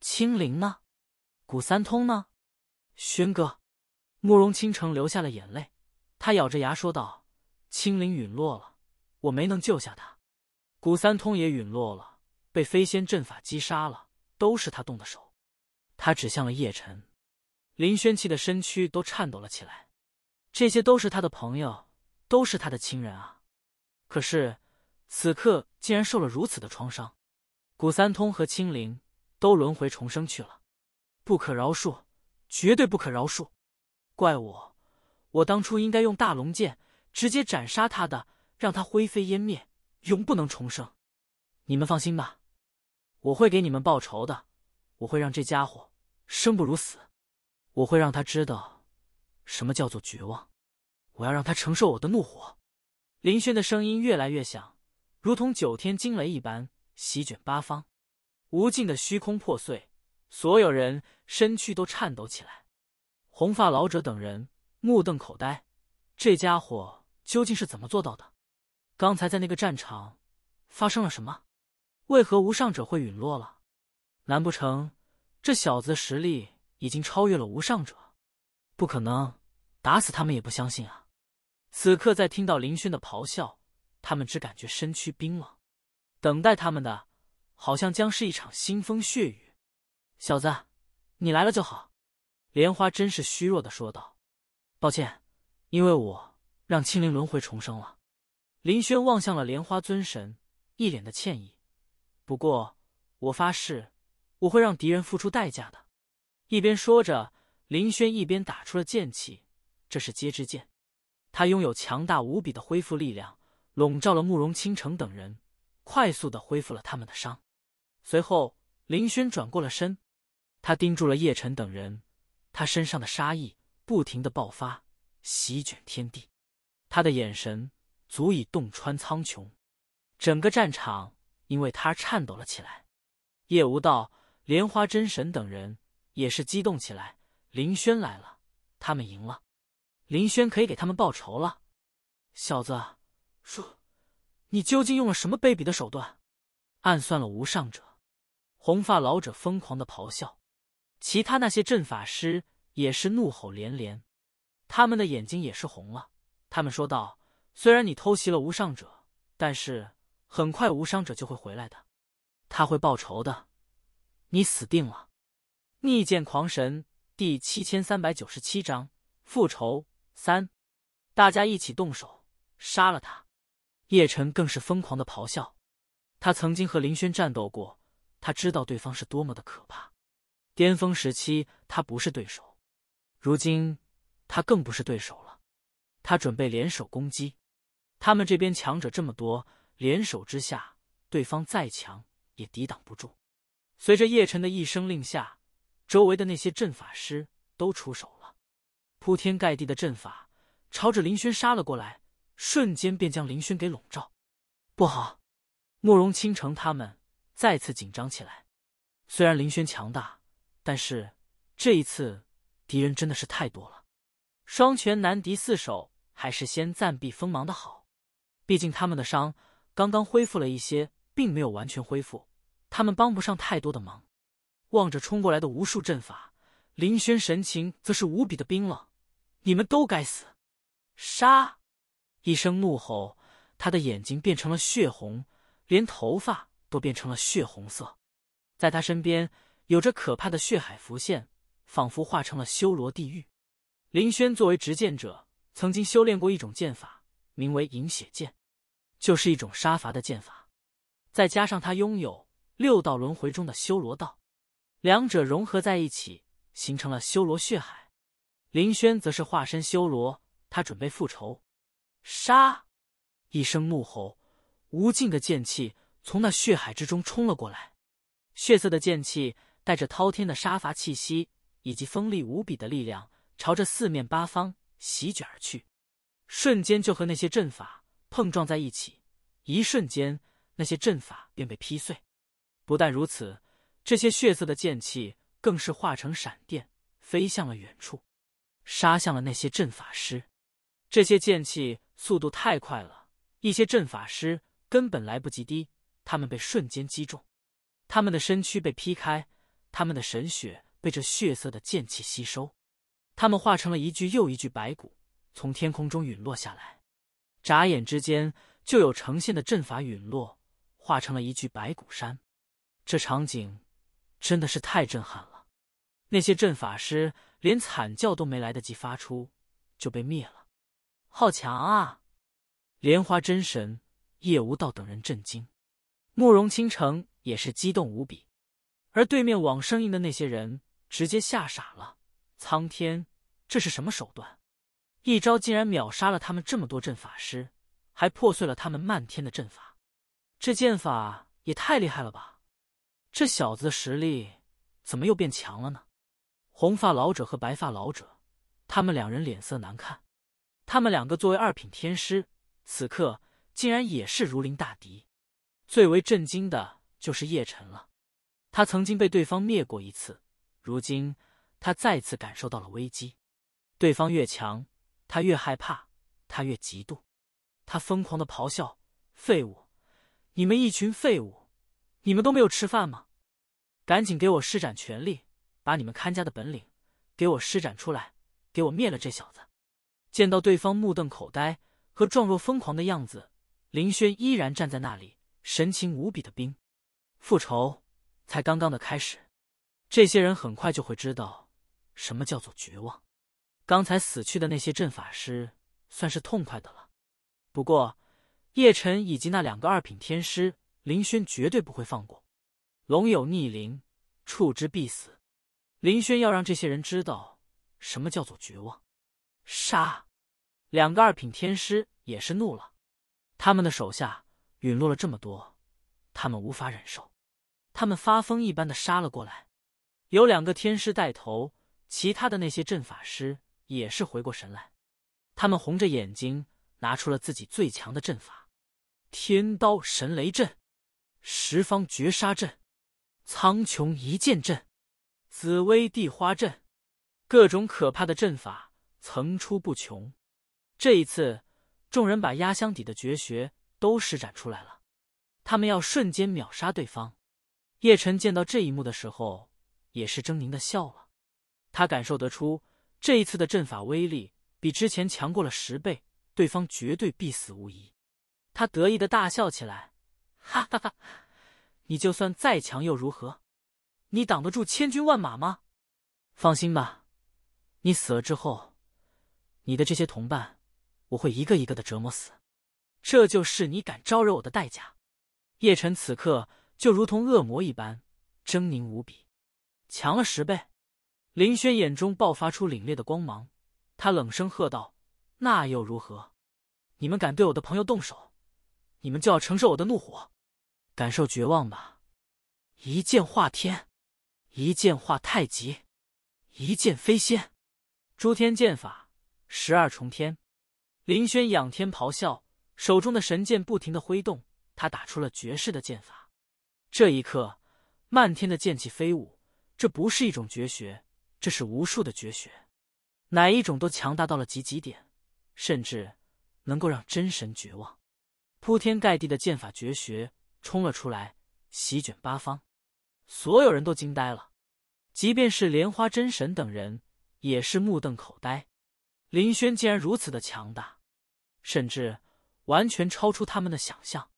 青灵呢？古三通呢？轩哥，慕容倾城流下了眼泪，他咬着牙说道：“青灵陨落了，我没能救下他。古三通也陨落了，被飞仙阵法击杀了，都是他动的手。”他指向了叶辰，林轩气的身躯都颤抖了起来。这些都是他的朋友，都是他的亲人啊！可是此刻竟然受了如此的创伤。古三通和青灵都轮回重生去了，不可饶恕。绝对不可饶恕！怪我，我当初应该用大龙剑直接斩杀他的，让他灰飞烟灭，永不能重生。你们放心吧，我会给你们报仇的，我会让这家伙生不如死，我会让他知道什么叫做绝望，我要让他承受我的怒火。林轩的声音越来越响，如同九天惊雷一般，席卷八方，无尽的虚空破碎。所有人身躯都颤抖起来，红发老者等人目瞪口呆。这家伙究竟是怎么做到的？刚才在那个战场发生了什么？为何无上者会陨落了？难不成这小子的实力已经超越了无上者？不可能，打死他们也不相信啊！此刻在听到林轩的咆哮，他们只感觉身躯冰冷，等待他们的，好像将是一场腥风血雨。小子，你来了就好。莲花真是虚弱的说道：“抱歉，因为我让青灵轮回重生了。”林轩望向了莲花尊神，一脸的歉意。不过我发誓，我会让敌人付出代价的。一边说着，林轩一边打出了剑气，这是接之剑，它拥有强大无比的恢复力量，笼罩了慕容倾城等人，快速的恢复了他们的伤。随后，林轩转过了身。他盯住了叶辰等人，他身上的杀意不停的爆发，席卷天地。他的眼神足以洞穿苍穹，整个战场因为他颤抖了起来。叶无道、莲花真神等人也是激动起来。林轩来了，他们赢了，林轩可以给他们报仇了。小子，说，你究竟用了什么卑鄙的手段，暗算了无上者？红发老者疯狂的咆哮。其他那些阵法师也是怒吼连连，他们的眼睛也是红了。他们说道：“虽然你偷袭了无上者，但是很快无伤者就会回来的，他会报仇的，你死定了！”逆剑狂神第七千三百九十七章复仇三，大家一起动手杀了他！叶辰更是疯狂的咆哮。他曾经和林轩战斗过，他知道对方是多么的可怕。巅峰时期他不是对手，如今他更不是对手了。他准备联手攻击，他们这边强者这么多，联手之下，对方再强也抵挡不住。随着叶辰的一声令下，周围的那些阵法师都出手了，铺天盖地的阵法朝着林轩杀了过来，瞬间便将林轩给笼罩。不好！慕容倾城他们再次紧张起来，虽然林轩强大。但是这一次，敌人真的是太多了，双拳难敌四手，还是先暂避锋芒的好。毕竟他们的伤刚刚恢复了一些，并没有完全恢复，他们帮不上太多的忙。望着冲过来的无数阵法，林轩神情则是无比的冰冷：“你们都该死！”杀！一声怒吼，他的眼睛变成了血红，连头发都变成了血红色。在他身边。有着可怕的血海浮现，仿佛化成了修罗地狱。林轩作为执剑者，曾经修炼过一种剑法，名为“饮血剑”，就是一种杀伐的剑法。再加上他拥有六道轮回中的修罗道，两者融合在一起，形成了修罗血海。林轩则是化身修罗，他准备复仇，杀！一声怒吼，无尽的剑气从那血海之中冲了过来，血色的剑气。带着滔天的杀伐气息以及锋利无比的力量，朝着四面八方席卷而去，瞬间就和那些阵法碰撞在一起。一瞬间，那些阵法便被劈碎。不但如此，这些血色的剑气更是化成闪电，飞向了远处，杀向了那些阵法师。这些剑气速度太快了，一些阵法师根本来不及低，他们被瞬间击中，他们的身躯被劈开。他们的神血被这血色的剑气吸收，他们化成了一具又一具白骨，从天空中陨落下来。眨眼之间，就有呈现的阵法陨落，化成了一具白骨山。这场景真的是太震撼了！那些阵法师连惨叫都没来得及发出，就被灭了。好强啊！莲花真神、叶无道等人震惊，慕容倾城也是激动无比。而对面往生印的那些人直接吓傻了，苍天，这是什么手段？一招竟然秒杀了他们这么多阵法师，还破碎了他们漫天的阵法，这剑法也太厉害了吧！这小子的实力怎么又变强了呢？红发老者和白发老者，他们两人脸色难看，他们两个作为二品天师，此刻竟然也是如临大敌。最为震惊的就是叶辰了。他曾经被对方灭过一次，如今他再次感受到了危机。对方越强，他越害怕，他越嫉妒，他疯狂的咆哮：“废物！你们一群废物！你们都没有吃饭吗？赶紧给我施展全力，把你们看家的本领给我施展出来，给我灭了这小子！”见到对方目瞪口呆和状若疯狂的样子，林轩依然站在那里，神情无比的冰。复仇。才刚刚的开始，这些人很快就会知道什么叫做绝望。刚才死去的那些阵法师算是痛快的了，不过叶辰以及那两个二品天师林轩绝对不会放过。龙有逆鳞，触之必死。林轩要让这些人知道什么叫做绝望。杀！两个二品天师也是怒了，他们的手下陨落了这么多，他们无法忍受。他们发疯一般的杀了过来，有两个天师带头，其他的那些阵法师也是回过神来，他们红着眼睛拿出了自己最强的阵法：天刀神雷阵、十方绝杀阵、苍穹一剑阵、紫薇地花阵，各种可怕的阵法层出不穷。这一次，众人把压箱底的绝学都施展出来了，他们要瞬间秒杀对方。叶辰见到这一幕的时候，也是狰狞的笑了。他感受得出，这一次的阵法威力比之前强过了十倍，对方绝对必死无疑。他得意的大笑起来：“哈哈哈，你就算再强又如何？你挡得住千军万马吗？放心吧，你死了之后，你的这些同伴，我会一个一个的折磨死。这就是你敢招惹我的代价。”叶辰此刻。就如同恶魔一般狰狞无比，强了十倍。林轩眼中爆发出凛冽的光芒，他冷声喝道：“那又如何？你们敢对我的朋友动手，你们就要承受我的怒火，感受绝望吧！”一剑化天，一剑化太极，一剑飞仙，诸天剑法十二重天。林轩仰天咆哮，手中的神剑不停的挥动，他打出了绝世的剑法。这一刻，漫天的剑气飞舞，这不是一种绝学，这是无数的绝学，哪一种都强大到了极极点，甚至能够让真神绝望。铺天盖地的剑法绝学冲了出来，席卷八方，所有人都惊呆了，即便是莲花真神等人也是目瞪口呆。林轩竟然如此的强大，甚至完全超出他们的想象，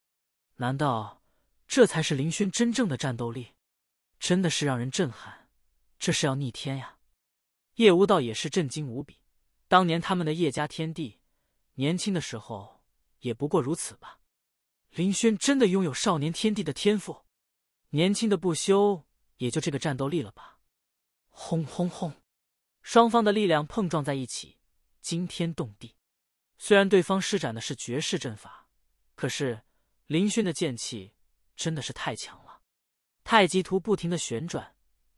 难道？这才是林轩真正的战斗力，真的是让人震撼！这是要逆天呀！叶无道也是震惊无比。当年他们的叶家天地，年轻的时候也不过如此吧？林轩真的拥有少年天地的天赋，年轻的不休也就这个战斗力了吧？轰轰轰！双方的力量碰撞在一起，惊天动地。虽然对方施展的是绝世阵法，可是林轩的剑气。真的是太强了！太极图不停的旋转，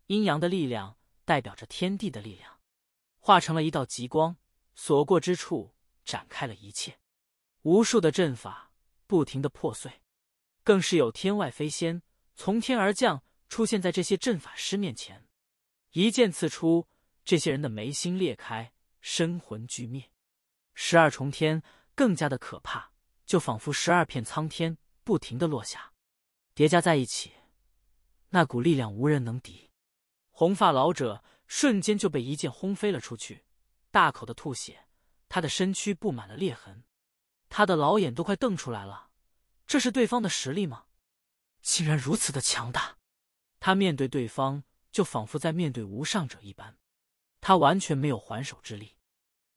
阴阳的力量代表着天地的力量，化成了一道极光，所过之处展开了一切，无数的阵法不停的破碎，更是有天外飞仙从天而降，出现在这些阵法师面前，一剑刺出，这些人的眉心裂开，身魂俱灭。十二重天更加的可怕，就仿佛十二片苍天不停的落下。叠加在一起，那股力量无人能敌。红发老者瞬间就被一剑轰飞了出去，大口的吐血，他的身躯布满了裂痕，他的老眼都快瞪出来了。这是对方的实力吗？竟然如此的强大！他面对对方，就仿佛在面对无上者一般，他完全没有还手之力。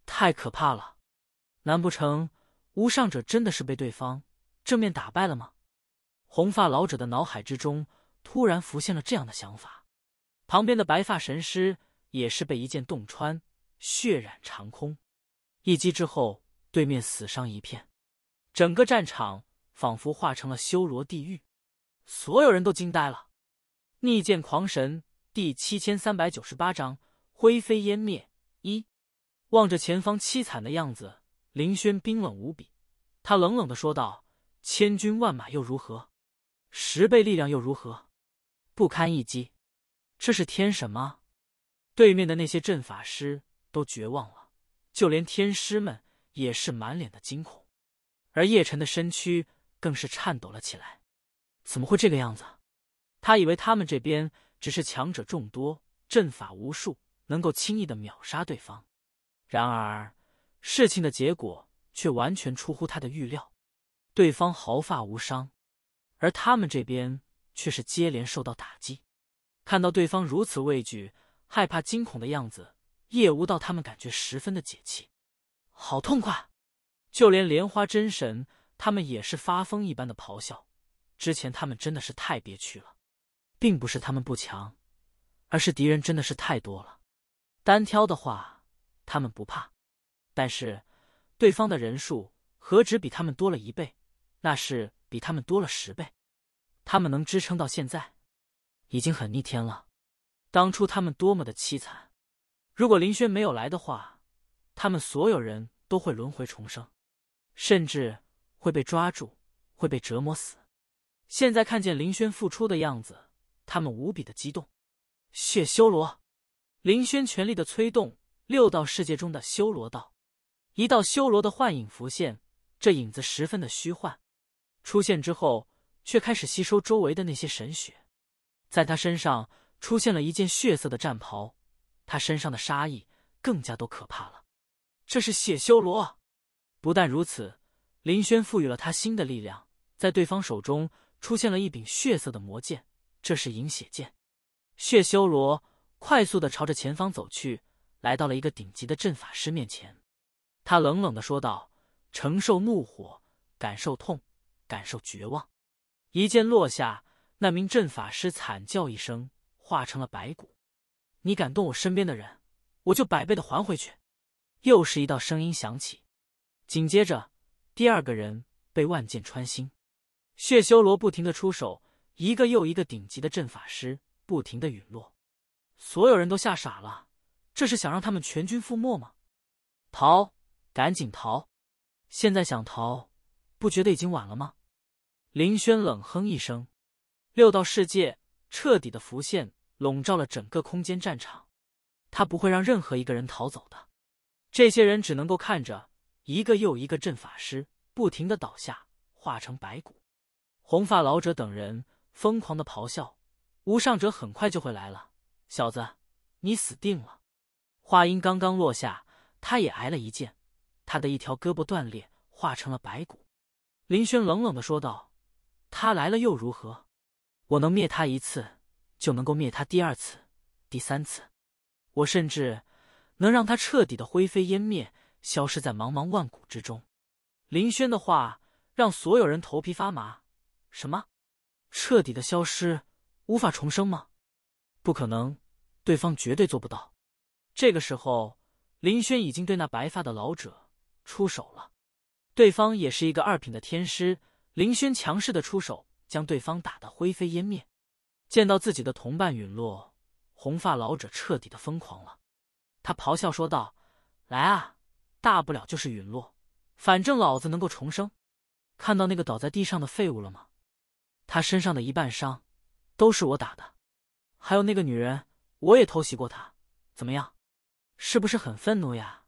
太可怕了！难不成无上者真的是被对方正面打败了吗？红发老者的脑海之中突然浮现了这样的想法，旁边的白发神师也是被一剑洞穿，血染长空。一击之后，对面死伤一片，整个战场仿佛化成了修罗地狱，所有人都惊呆了。逆剑狂神第七千三百九十八章灰飞烟灭。一望着前方凄惨的样子，林轩冰冷无比，他冷冷的说道：“千军万马又如何？”十倍力量又如何？不堪一击，这是天神吗？对面的那些阵法师都绝望了，就连天师们也是满脸的惊恐，而叶辰的身躯更是颤抖了起来。怎么会这个样子？他以为他们这边只是强者众多，阵法无数，能够轻易的秒杀对方，然而事情的结果却完全出乎他的预料，对方毫发无伤。而他们这边却是接连受到打击，看到对方如此畏惧、害怕、惊恐的样子，叶无道他们感觉十分的解气，好痛快！就连莲花真神他们也是发疯一般的咆哮。之前他们真的是太憋屈了，并不是他们不强，而是敌人真的是太多了。单挑的话，他们不怕，但是对方的人数何止比他们多了一倍，那是。比他们多了十倍，他们能支撑到现在，已经很逆天了。当初他们多么的凄惨，如果林轩没有来的话，他们所有人都会轮回重生，甚至会被抓住，会被折磨死。现在看见林轩复出的样子，他们无比的激动。血修罗，林轩全力的催动六道世界中的修罗道，一道修罗的幻影浮现，这影子十分的虚幻。出现之后，却开始吸收周围的那些神血。在他身上出现了一件血色的战袍，他身上的杀意更加都可怕了。这是血修罗。不但如此，林轩赋予了他新的力量，在对方手中出现了一柄血色的魔剑，这是饮血剑。血修罗快速的朝着前方走去，来到了一个顶级的阵法师面前，他冷冷的说道：“承受怒火，感受痛。”感受绝望，一剑落下，那名阵法师惨叫一声，化成了白骨。你敢动我身边的人，我就百倍的还回去。又是一道声音响起，紧接着第二个人被万箭穿心。血修罗不停的出手，一个又一个顶级的阵法师不停的陨落，所有人都吓傻了。这是想让他们全军覆没吗？逃，赶紧逃！现在想逃，不觉得已经晚了吗？林轩冷哼一声，六道世界彻底的浮现，笼罩了整个空间战场。他不会让任何一个人逃走的。这些人只能够看着一个又一个阵法师不停的倒下，化成白骨。红发老者等人疯狂的咆哮：“无上者很快就会来了，小子，你死定了！”话音刚刚落下，他也挨了一剑，他的一条胳膊断裂，化成了白骨。林轩冷冷的说道。他来了又如何？我能灭他一次，就能够灭他第二次、第三次，我甚至能让他彻底的灰飞烟灭，消失在茫茫万古之中。林轩的话让所有人头皮发麻。什么？彻底的消失，无法重生吗？不可能，对方绝对做不到。这个时候，林轩已经对那白发的老者出手了。对方也是一个二品的天师。林轩强势的出手，将对方打得灰飞烟灭。见到自己的同伴陨落，红发老者彻底的疯狂了。他咆哮说道：“来啊，大不了就是陨落，反正老子能够重生。看到那个倒在地上的废物了吗？他身上的一半伤，都是我打的。还有那个女人，我也偷袭过她。怎么样，是不是很愤怒呀？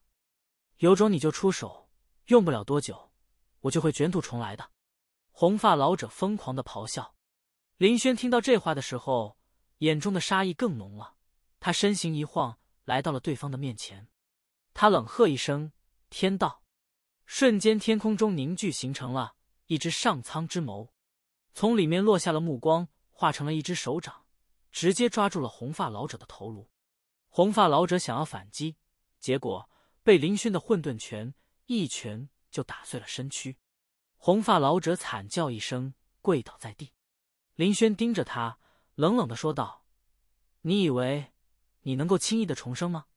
有种你就出手，用不了多久，我就会卷土重来的。”红发老者疯狂的咆哮，林轩听到这话的时候，眼中的杀意更浓了。他身形一晃，来到了对方的面前，他冷喝一声：“天道！”瞬间，天空中凝聚形成了一只上苍之眸，从里面落下了目光，化成了一只手掌，直接抓住了红发老者的头颅。红发老者想要反击，结果被林轩的混沌拳一拳就打碎了身躯。红发老者惨叫一声，跪倒在地。林轩盯着他，冷冷的说道：“你以为你能够轻易的重生吗？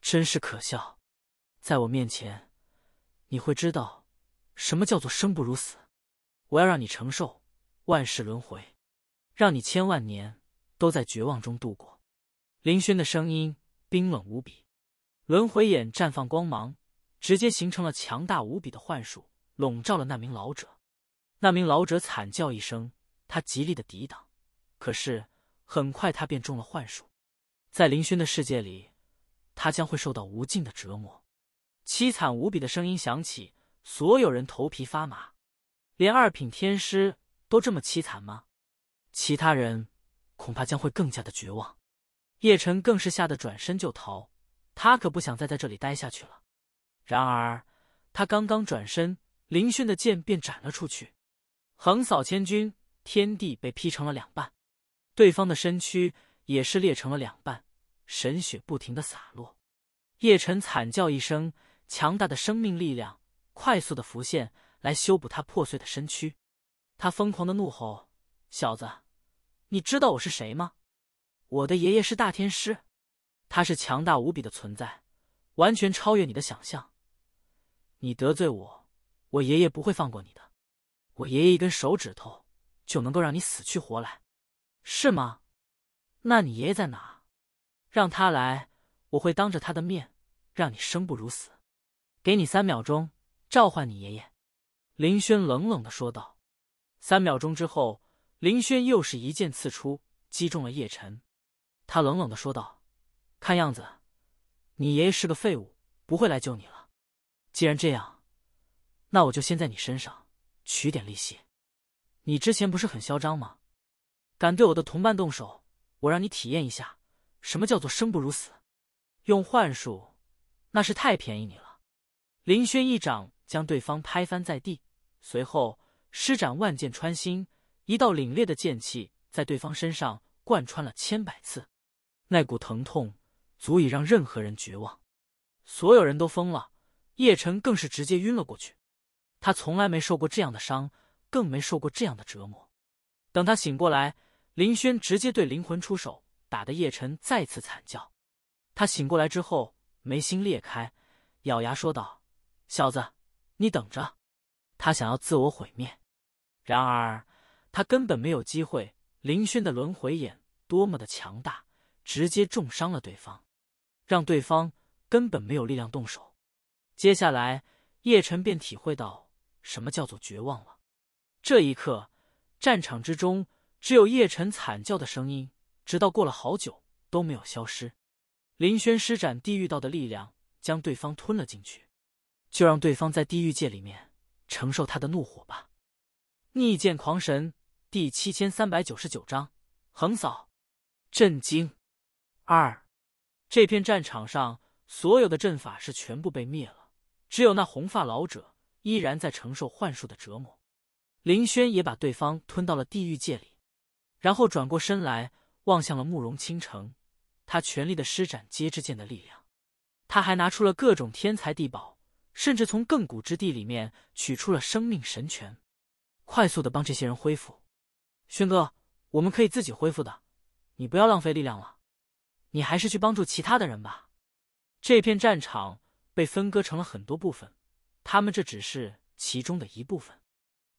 真是可笑！在我面前，你会知道什么叫做生不如死。我要让你承受万世轮回，让你千万年都在绝望中度过。”林轩的声音冰冷无比，轮回眼绽放光芒，直接形成了强大无比的幻术。笼罩了那名老者，那名老者惨叫一声，他极力的抵挡，可是很快他便中了幻术，在林轩的世界里，他将会受到无尽的折磨。凄惨无比的声音响起，所有人头皮发麻，连二品天师都这么凄惨吗？其他人恐怕将会更加的绝望。叶辰更是吓得转身就逃，他可不想再在这里待下去了。然而他刚刚转身。凌炫的剑便斩了出去，横扫千军，天地被劈成了两半，对方的身躯也是裂成了两半，神血不停的洒落，叶辰惨叫一声，强大的生命力量快速的浮现来修补他破碎的身躯，他疯狂的怒吼：“小子，你知道我是谁吗？我的爷爷是大天师，他是强大无比的存在，完全超越你的想象，你得罪我。”我爷爷不会放过你的，我爷爷一根手指头就能够让你死去活来，是吗？那你爷爷在哪？让他来，我会当着他的面让你生不如死。给你三秒钟，召唤你爷爷。”林轩冷冷的说道。三秒钟之后，林轩又是一剑刺出，击中了叶晨。他冷冷的说道：“看样子，你爷爷是个废物，不会来救你了。既然这样。”那我就先在你身上取点利息。你之前不是很嚣张吗？敢对我的同伴动手，我让你体验一下什么叫做生不如死。用幻术，那是太便宜你了。林轩一掌将对方拍翻在地，随后施展万箭穿心，一道凛冽的剑气在对方身上贯穿了千百次，那股疼痛足以让任何人绝望。所有人都疯了，叶辰更是直接晕了过去。他从来没受过这样的伤，更没受过这样的折磨。等他醒过来，林轩直接对灵魂出手，打得叶晨再次惨叫。他醒过来之后，眉心裂开，咬牙说道：“小子，你等着！”他想要自我毁灭，然而他根本没有机会。林轩的轮回眼多么的强大，直接重伤了对方，让对方根本没有力量动手。接下来，叶晨便体会到。什么叫做绝望了？这一刻，战场之中只有叶辰惨叫的声音，直到过了好久都没有消失。林轩施展地狱道的力量，将对方吞了进去，就让对方在地狱界里面承受他的怒火吧。逆剑狂神第七千三百九十九章：横扫，震惊二。这片战场上所有的阵法是全部被灭了，只有那红发老者。依然在承受幻术的折磨，林轩也把对方吞到了地狱界里，然后转过身来望向了慕容倾城。他全力的施展接之剑的力量，他还拿出了各种天才地宝，甚至从亘古之地里面取出了生命神泉，快速的帮这些人恢复。轩哥，我们可以自己恢复的，你不要浪费力量了，你还是去帮助其他的人吧。这片战场被分割成了很多部分。他们这只是其中的一部分，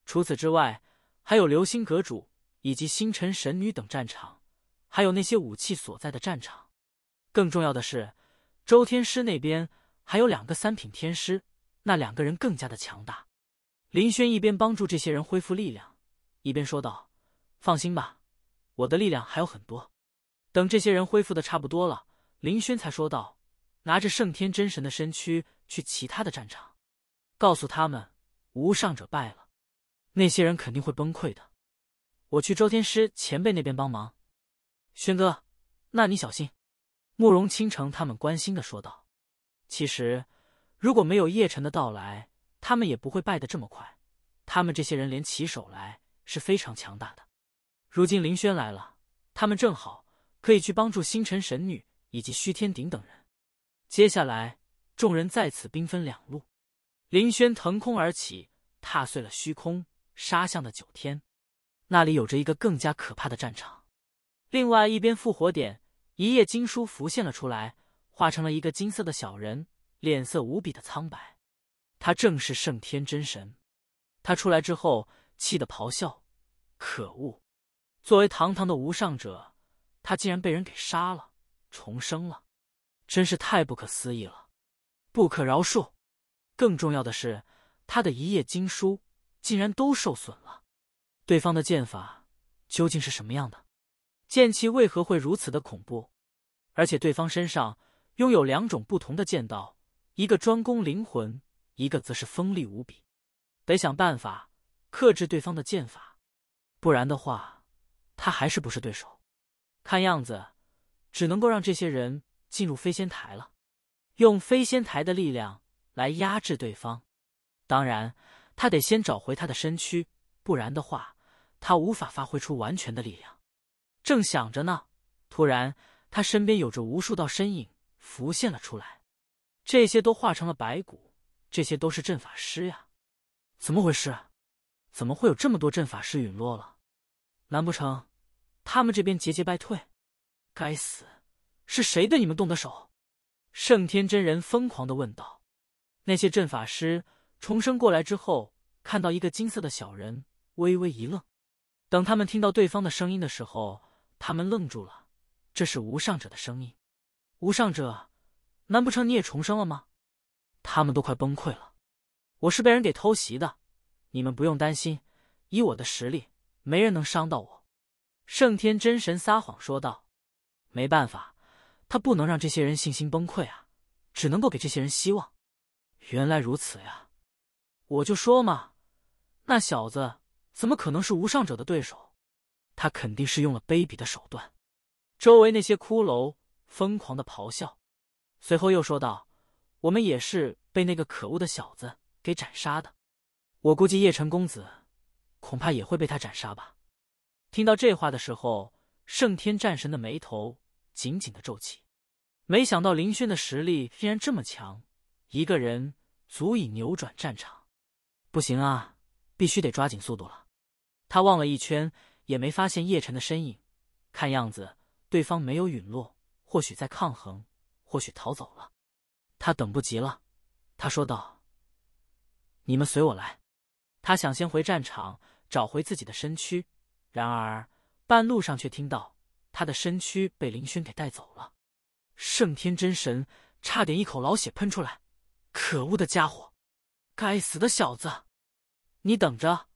除此之外，还有流星阁主以及星辰神女等战场，还有那些武器所在的战场。更重要的是，周天师那边还有两个三品天师，那两个人更加的强大。林轩一边帮助这些人恢复力量，一边说道：“放心吧，我的力量还有很多。”等这些人恢复的差不多了，林轩才说道：“拿着圣天真神的身躯去其他的战场。”告诉他们，无上者败了，那些人肯定会崩溃的。我去周天师前辈那边帮忙。轩哥，那你小心。”慕容倾城他们关心的说道。其实如果没有叶辰的到来，他们也不会败得这么快。他们这些人联起手来是非常强大的。如今林轩来了，他们正好可以去帮助星辰神女以及虚天顶等人。接下来，众人再次兵分两路。林轩腾空而起，踏碎了虚空，杀向了九天。那里有着一个更加可怕的战场。另外一边，复活点，一页经书浮现了出来，化成了一个金色的小人，脸色无比的苍白。他正是圣天真神。他出来之后，气得咆哮：“可恶！作为堂堂的无上者，他竟然被人给杀了，重生了，真是太不可思议了！不可饶恕！”更重要的是，他的一页经书竟然都受损了。对方的剑法究竟是什么样的？剑气为何会如此的恐怖？而且对方身上拥有两种不同的剑道，一个专攻灵魂，一个则是锋利无比。得想办法克制对方的剑法，不然的话，他还是不是对手？看样子，只能够让这些人进入飞仙台了，用飞仙台的力量。来压制对方，当然，他得先找回他的身躯，不然的话，他无法发挥出完全的力量。正想着呢，突然，他身边有着无数道身影浮现了出来，这些都化成了白骨，这些都是阵法师呀？怎么回事？怎么会有这么多阵法师陨落了？难不成他们这边节节败退？该死，是谁对你们动的手？圣天真人疯狂的问道。那些阵法师重生过来之后，看到一个金色的小人，微微一愣。等他们听到对方的声音的时候，他们愣住了。这是无上者的声音。无上者，难不成你也重生了吗？他们都快崩溃了。我是被人给偷袭的，你们不用担心。以我的实力，没人能伤到我。圣天真神撒谎说道。没办法，他不能让这些人信心崩溃啊，只能够给这些人希望。原来如此呀！我就说嘛，那小子怎么可能是无上者的对手？他肯定是用了卑鄙的手段。周围那些骷髅疯狂的咆哮，随后又说道：“我们也是被那个可恶的小子给斩杀的。我估计叶辰公子恐怕也会被他斩杀吧。”听到这话的时候，圣天战神的眉头紧紧的皱起。没想到林轩的实力竟然这么强。一个人足以扭转战场，不行啊，必须得抓紧速度了。他望了一圈，也没发现叶辰的身影。看样子对方没有陨落，或许在抗衡，或许逃走了。他等不及了，他说道：“你们随我来。”他想先回战场找回自己的身躯，然而半路上却听到他的身躯被林轩给带走了。圣天真神差点一口老血喷出来。可恶的家伙！该死的小子！你等着！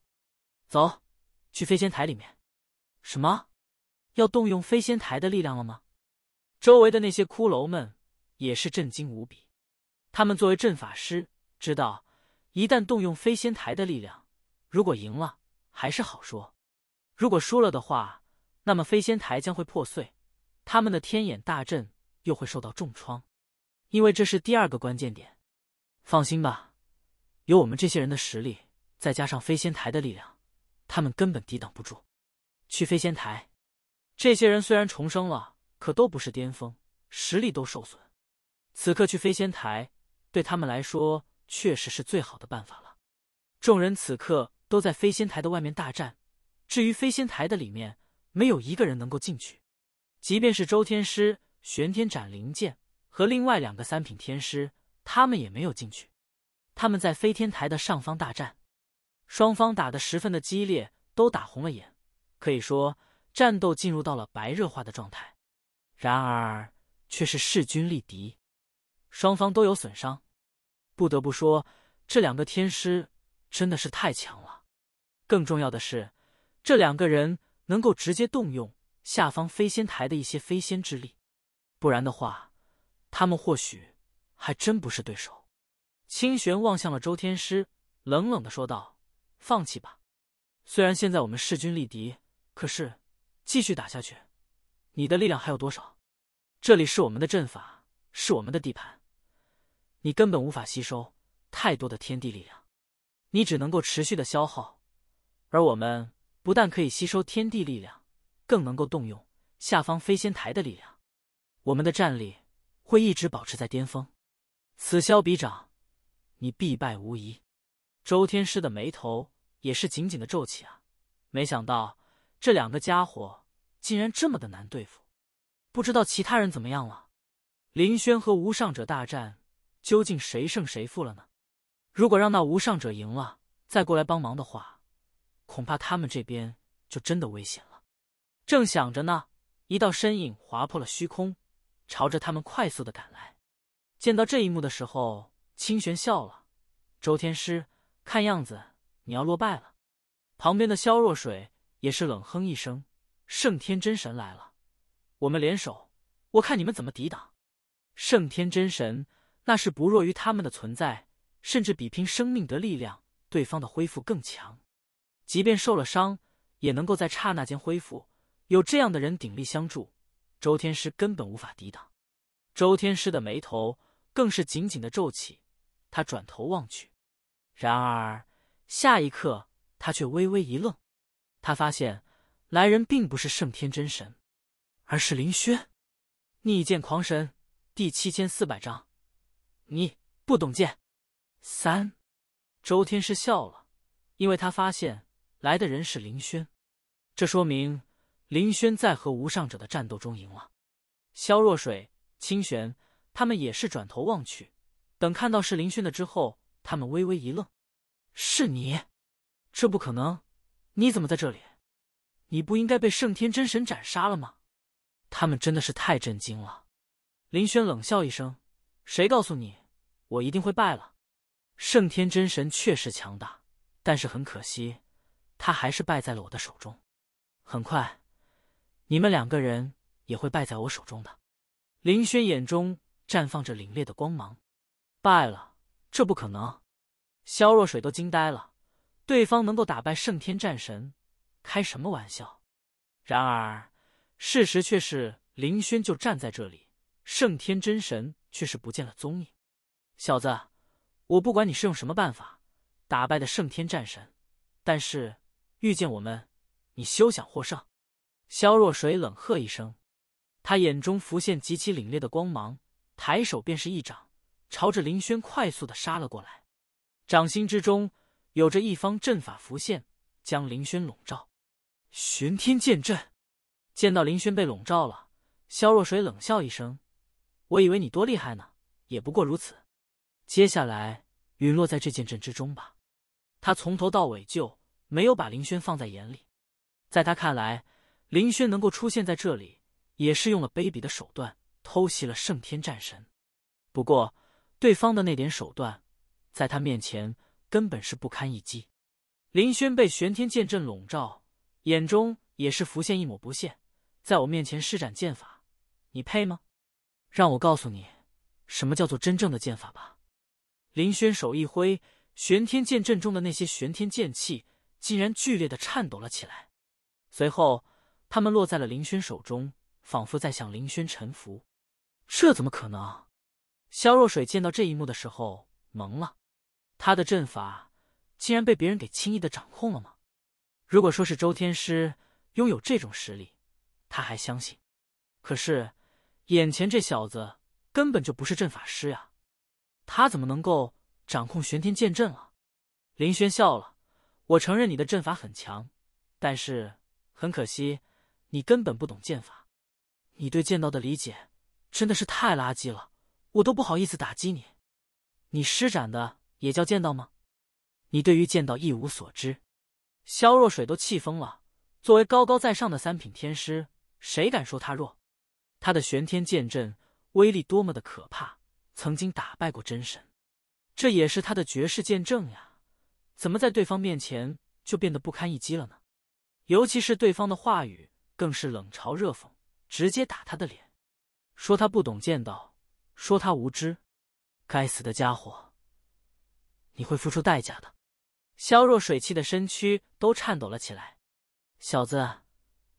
走，去飞仙台里面。什么？要动用飞仙台的力量了吗？周围的那些骷髅们也是震惊无比。他们作为阵法师，知道一旦动用飞仙台的力量，如果赢了还是好说；如果输了的话，那么飞仙台将会破碎，他们的天眼大阵又会受到重创。因为这是第二个关键点。放心吧，有我们这些人的实力，再加上飞仙台的力量，他们根本抵挡不住。去飞仙台，这些人虽然重生了，可都不是巅峰，实力都受损。此刻去飞仙台，对他们来说，确实是最好的办法了。众人此刻都在飞仙台的外面大战，至于飞仙台的里面，没有一个人能够进去。即便是周天师、玄天斩灵剑和另外两个三品天师。他们也没有进去，他们在飞天台的上方大战，双方打的十分的激烈，都打红了眼，可以说战斗进入到了白热化的状态，然而却是势均力敌，双方都有损伤。不得不说，这两个天师真的是太强了。更重要的是，这两个人能够直接动用下方飞仙台的一些飞仙之力，不然的话，他们或许。还真不是对手。清玄望向了周天师，冷冷的说道：“放弃吧。虽然现在我们势均力敌，可是继续打下去，你的力量还有多少？这里是我们的阵法，是我们的地盘，你根本无法吸收太多的天地力量。你只能够持续的消耗，而我们不但可以吸收天地力量，更能够动用下方飞仙台的力量。我们的战力会一直保持在巅峰。”此消彼长，你必败无疑。周天师的眉头也是紧紧的皱起啊！没想到这两个家伙竟然这么的难对付，不知道其他人怎么样了？林轩和无上者大战，究竟谁胜谁负了呢？如果让那无上者赢了，再过来帮忙的话，恐怕他们这边就真的危险了。正想着呢，一道身影划破了虚空，朝着他们快速的赶来。见到这一幕的时候，清玄笑了。周天师，看样子你要落败了。旁边的萧若水也是冷哼一声：“圣天真神来了，我们联手，我看你们怎么抵挡。”圣天真神那是不弱于他们的存在，甚至比拼生命的力量，对方的恢复更强。即便受了伤，也能够在刹那间恢复。有这样的人鼎力相助，周天师根本无法抵挡。周天师的眉头。更是紧紧的皱起，他转头望去，然而下一刻，他却微微一愣，他发现来人并不是圣天真神，而是林轩。逆剑狂神第七千四百章：你不懂剑。三周天师笑了，因为他发现来的人是林轩，这说明林轩在和无上者的战斗中赢了。萧若水，清玄。他们也是转头望去，等看到是林轩的之后，他们微微一愣：“是你？这不可能！你怎么在这里？你不应该被圣天真神斩杀了吗？”他们真的是太震惊了。林轩冷笑一声：“谁告诉你我一定会败了？圣天真神确实强大，但是很可惜，他还是败在了我的手中。很快，你们两个人也会败在我手中的。”林轩眼中。绽放着凛冽的光芒，败了，这不可能！萧若水都惊呆了，对方能够打败圣天战神，开什么玩笑？然而事实却是，林轩就站在这里，圣天真神却是不见了踪影。小子，我不管你是用什么办法打败的圣天战神，但是遇见我们，你休想获胜！萧若水冷喝一声，他眼中浮现极其凛冽的光芒。抬手便是一掌，朝着林轩快速的杀了过来。掌心之中有着一方阵法浮现，将林轩笼罩。玄天剑阵。见到林轩被笼罩了，萧若水冷笑一声：“我以为你多厉害呢，也不过如此。接下来陨落在这剑阵之中吧。”他从头到尾就没有把林轩放在眼里，在他看来，林轩能够出现在这里，也是用了卑鄙的手段。偷袭了圣天战神，不过对方的那点手段，在他面前根本是不堪一击。林轩被玄天剑阵笼罩，眼中也是浮现一抹不屑。在我面前施展剑法，你配吗？让我告诉你，什么叫做真正的剑法吧。林轩手一挥，玄天剑阵中的那些玄天剑气竟然剧烈的颤抖了起来，随后他们落在了林轩手中，仿佛在向林轩臣服。这怎么可能？萧若水见到这一幕的时候懵了，他的阵法竟然被别人给轻易的掌控了吗？如果说是周天师拥有这种实力，他还相信，可是眼前这小子根本就不是阵法师呀，他怎么能够掌控玄天剑阵了？林轩笑了，我承认你的阵法很强，但是很可惜，你根本不懂剑法，你对剑道的理解。真的是太垃圾了，我都不好意思打击你。你施展的也叫剑道吗？你对于剑道一无所知。萧若水都气疯了。作为高高在上的三品天师，谁敢说他弱？他的玄天剑阵威力多么的可怕，曾经打败过真神，这也是他的绝世剑阵呀。怎么在对方面前就变得不堪一击了呢？尤其是对方的话语更是冷嘲热讽，直接打他的脸。说他不懂剑道，说他无知，该死的家伙，你会付出代价的！萧若水气的身躯都颤抖了起来。小子，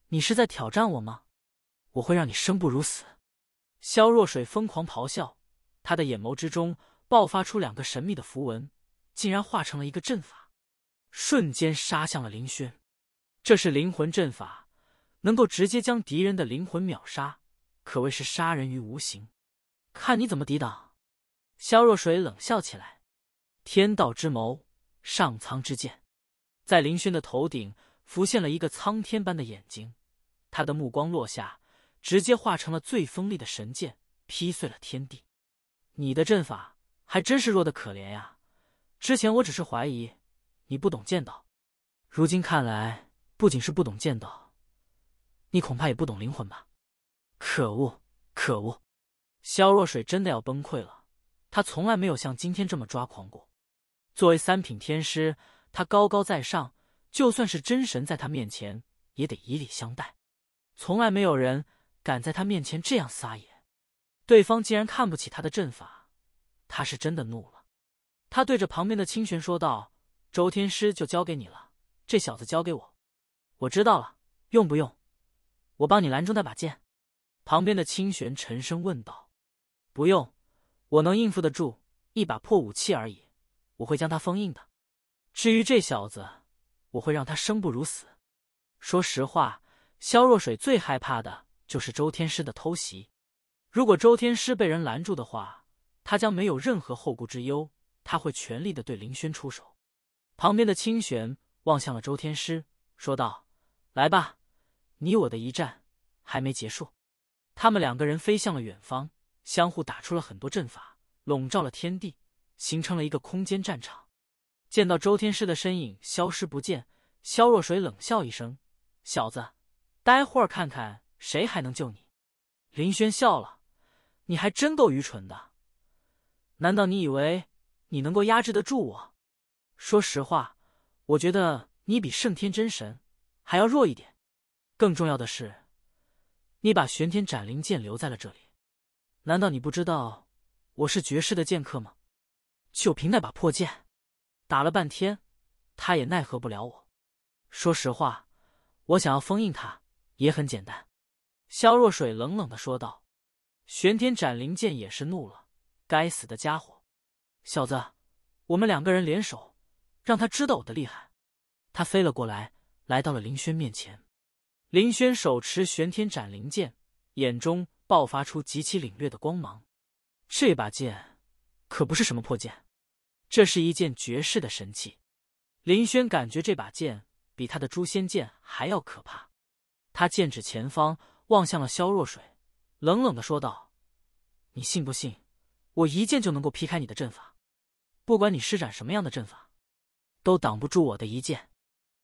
你是在挑战我吗？我会让你生不如死！萧若水疯狂咆哮，他的眼眸之中爆发出两个神秘的符文，竟然化成了一个阵法，瞬间杀向了林轩。这是灵魂阵法，能够直接将敌人的灵魂秒杀。可谓是杀人于无形，看你怎么抵挡！萧若水冷笑起来。天道之谋，上苍之剑，在林轩的头顶浮现了一个苍天般的眼睛。他的目光落下，直接化成了最锋利的神剑，劈碎了天地。你的阵法还真是弱的可怜呀！之前我只是怀疑你不懂剑道，如今看来，不仅是不懂剑道，你恐怕也不懂灵魂吧。可恶可恶，萧若水真的要崩溃了。他从来没有像今天这么抓狂过。作为三品天师，他高高在上，就算是真神在他面前也得以礼相待。从来没有人敢在他面前这样撒野。对方竟然看不起他的阵法，他是真的怒了。他对着旁边的清玄说道：“周天师就交给你了，这小子交给我。我知道了，用不用我帮你拦住那把剑？”旁边的清玄沉声问道：“不用，我能应付得住，一把破武器而已，我会将它封印的。至于这小子，我会让他生不如死。”说实话，萧若水最害怕的就是周天师的偷袭。如果周天师被人拦住的话，他将没有任何后顾之忧，他会全力的对林轩出手。旁边的清玄望向了周天师，说道：“来吧，你我的一战还没结束。”他们两个人飞向了远方，相互打出了很多阵法，笼罩了天地，形成了一个空间战场。见到周天师的身影消失不见，萧若水冷笑一声：“小子，待会儿看看谁还能救你。”林轩笑了：“你还真够愚蠢的，难道你以为你能够压制得住我？说实话，我觉得你比圣天真神还要弱一点。更重要的是。”你把玄天斩灵剑留在了这里，难道你不知道我是绝世的剑客吗？就凭那把破剑，打了半天，他也奈何不了我。说实话，我想要封印他也很简单。”萧若水冷冷的说道。玄天斩灵剑也是怒了，该死的家伙！小子，我们两个人联手，让他知道我的厉害。他飞了过来，来到了林轩面前。林轩手持玄天斩灵剑，眼中爆发出极其凛冽的光芒。这把剑可不是什么破剑，这是一件绝世的神器。林轩感觉这把剑比他的诛仙剑还要可怕。他剑指前方，望向了萧若水，冷冷的说道：“你信不信，我一剑就能够劈开你的阵法？不管你施展什么样的阵法，都挡不住我的一剑。”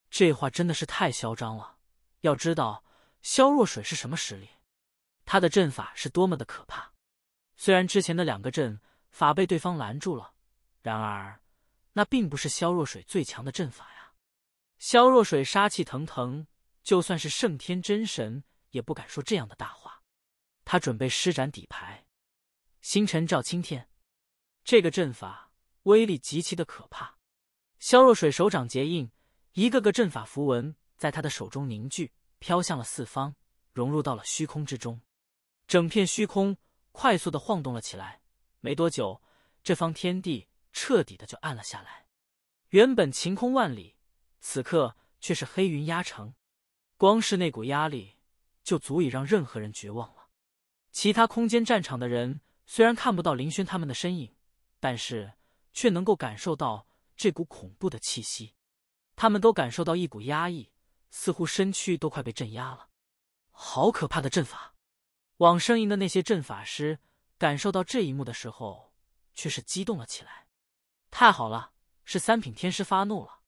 这话真的是太嚣张了。要知道，萧若水是什么实力？他的阵法是多么的可怕！虽然之前的两个阵法被对方拦住了，然而那并不是萧若水最强的阵法呀。萧若水杀气腾腾，就算是圣天真神也不敢说这样的大话。他准备施展底牌——星辰照青天。这个阵法威力极其的可怕。萧若水手掌结印，一个个阵法符文。在他的手中凝聚，飘向了四方，融入到了虚空之中。整片虚空快速的晃动了起来。没多久，这方天地彻底的就暗了下来。原本晴空万里，此刻却是黑云压城。光是那股压力，就足以让任何人绝望了。其他空间战场的人虽然看不到林轩他们的身影，但是却能够感受到这股恐怖的气息。他们都感受到一股压抑。似乎身躯都快被镇压了，好可怕的阵法！往生营的那些阵法师感受到这一幕的时候，却是激动了起来。太好了，是三品天师发怒了。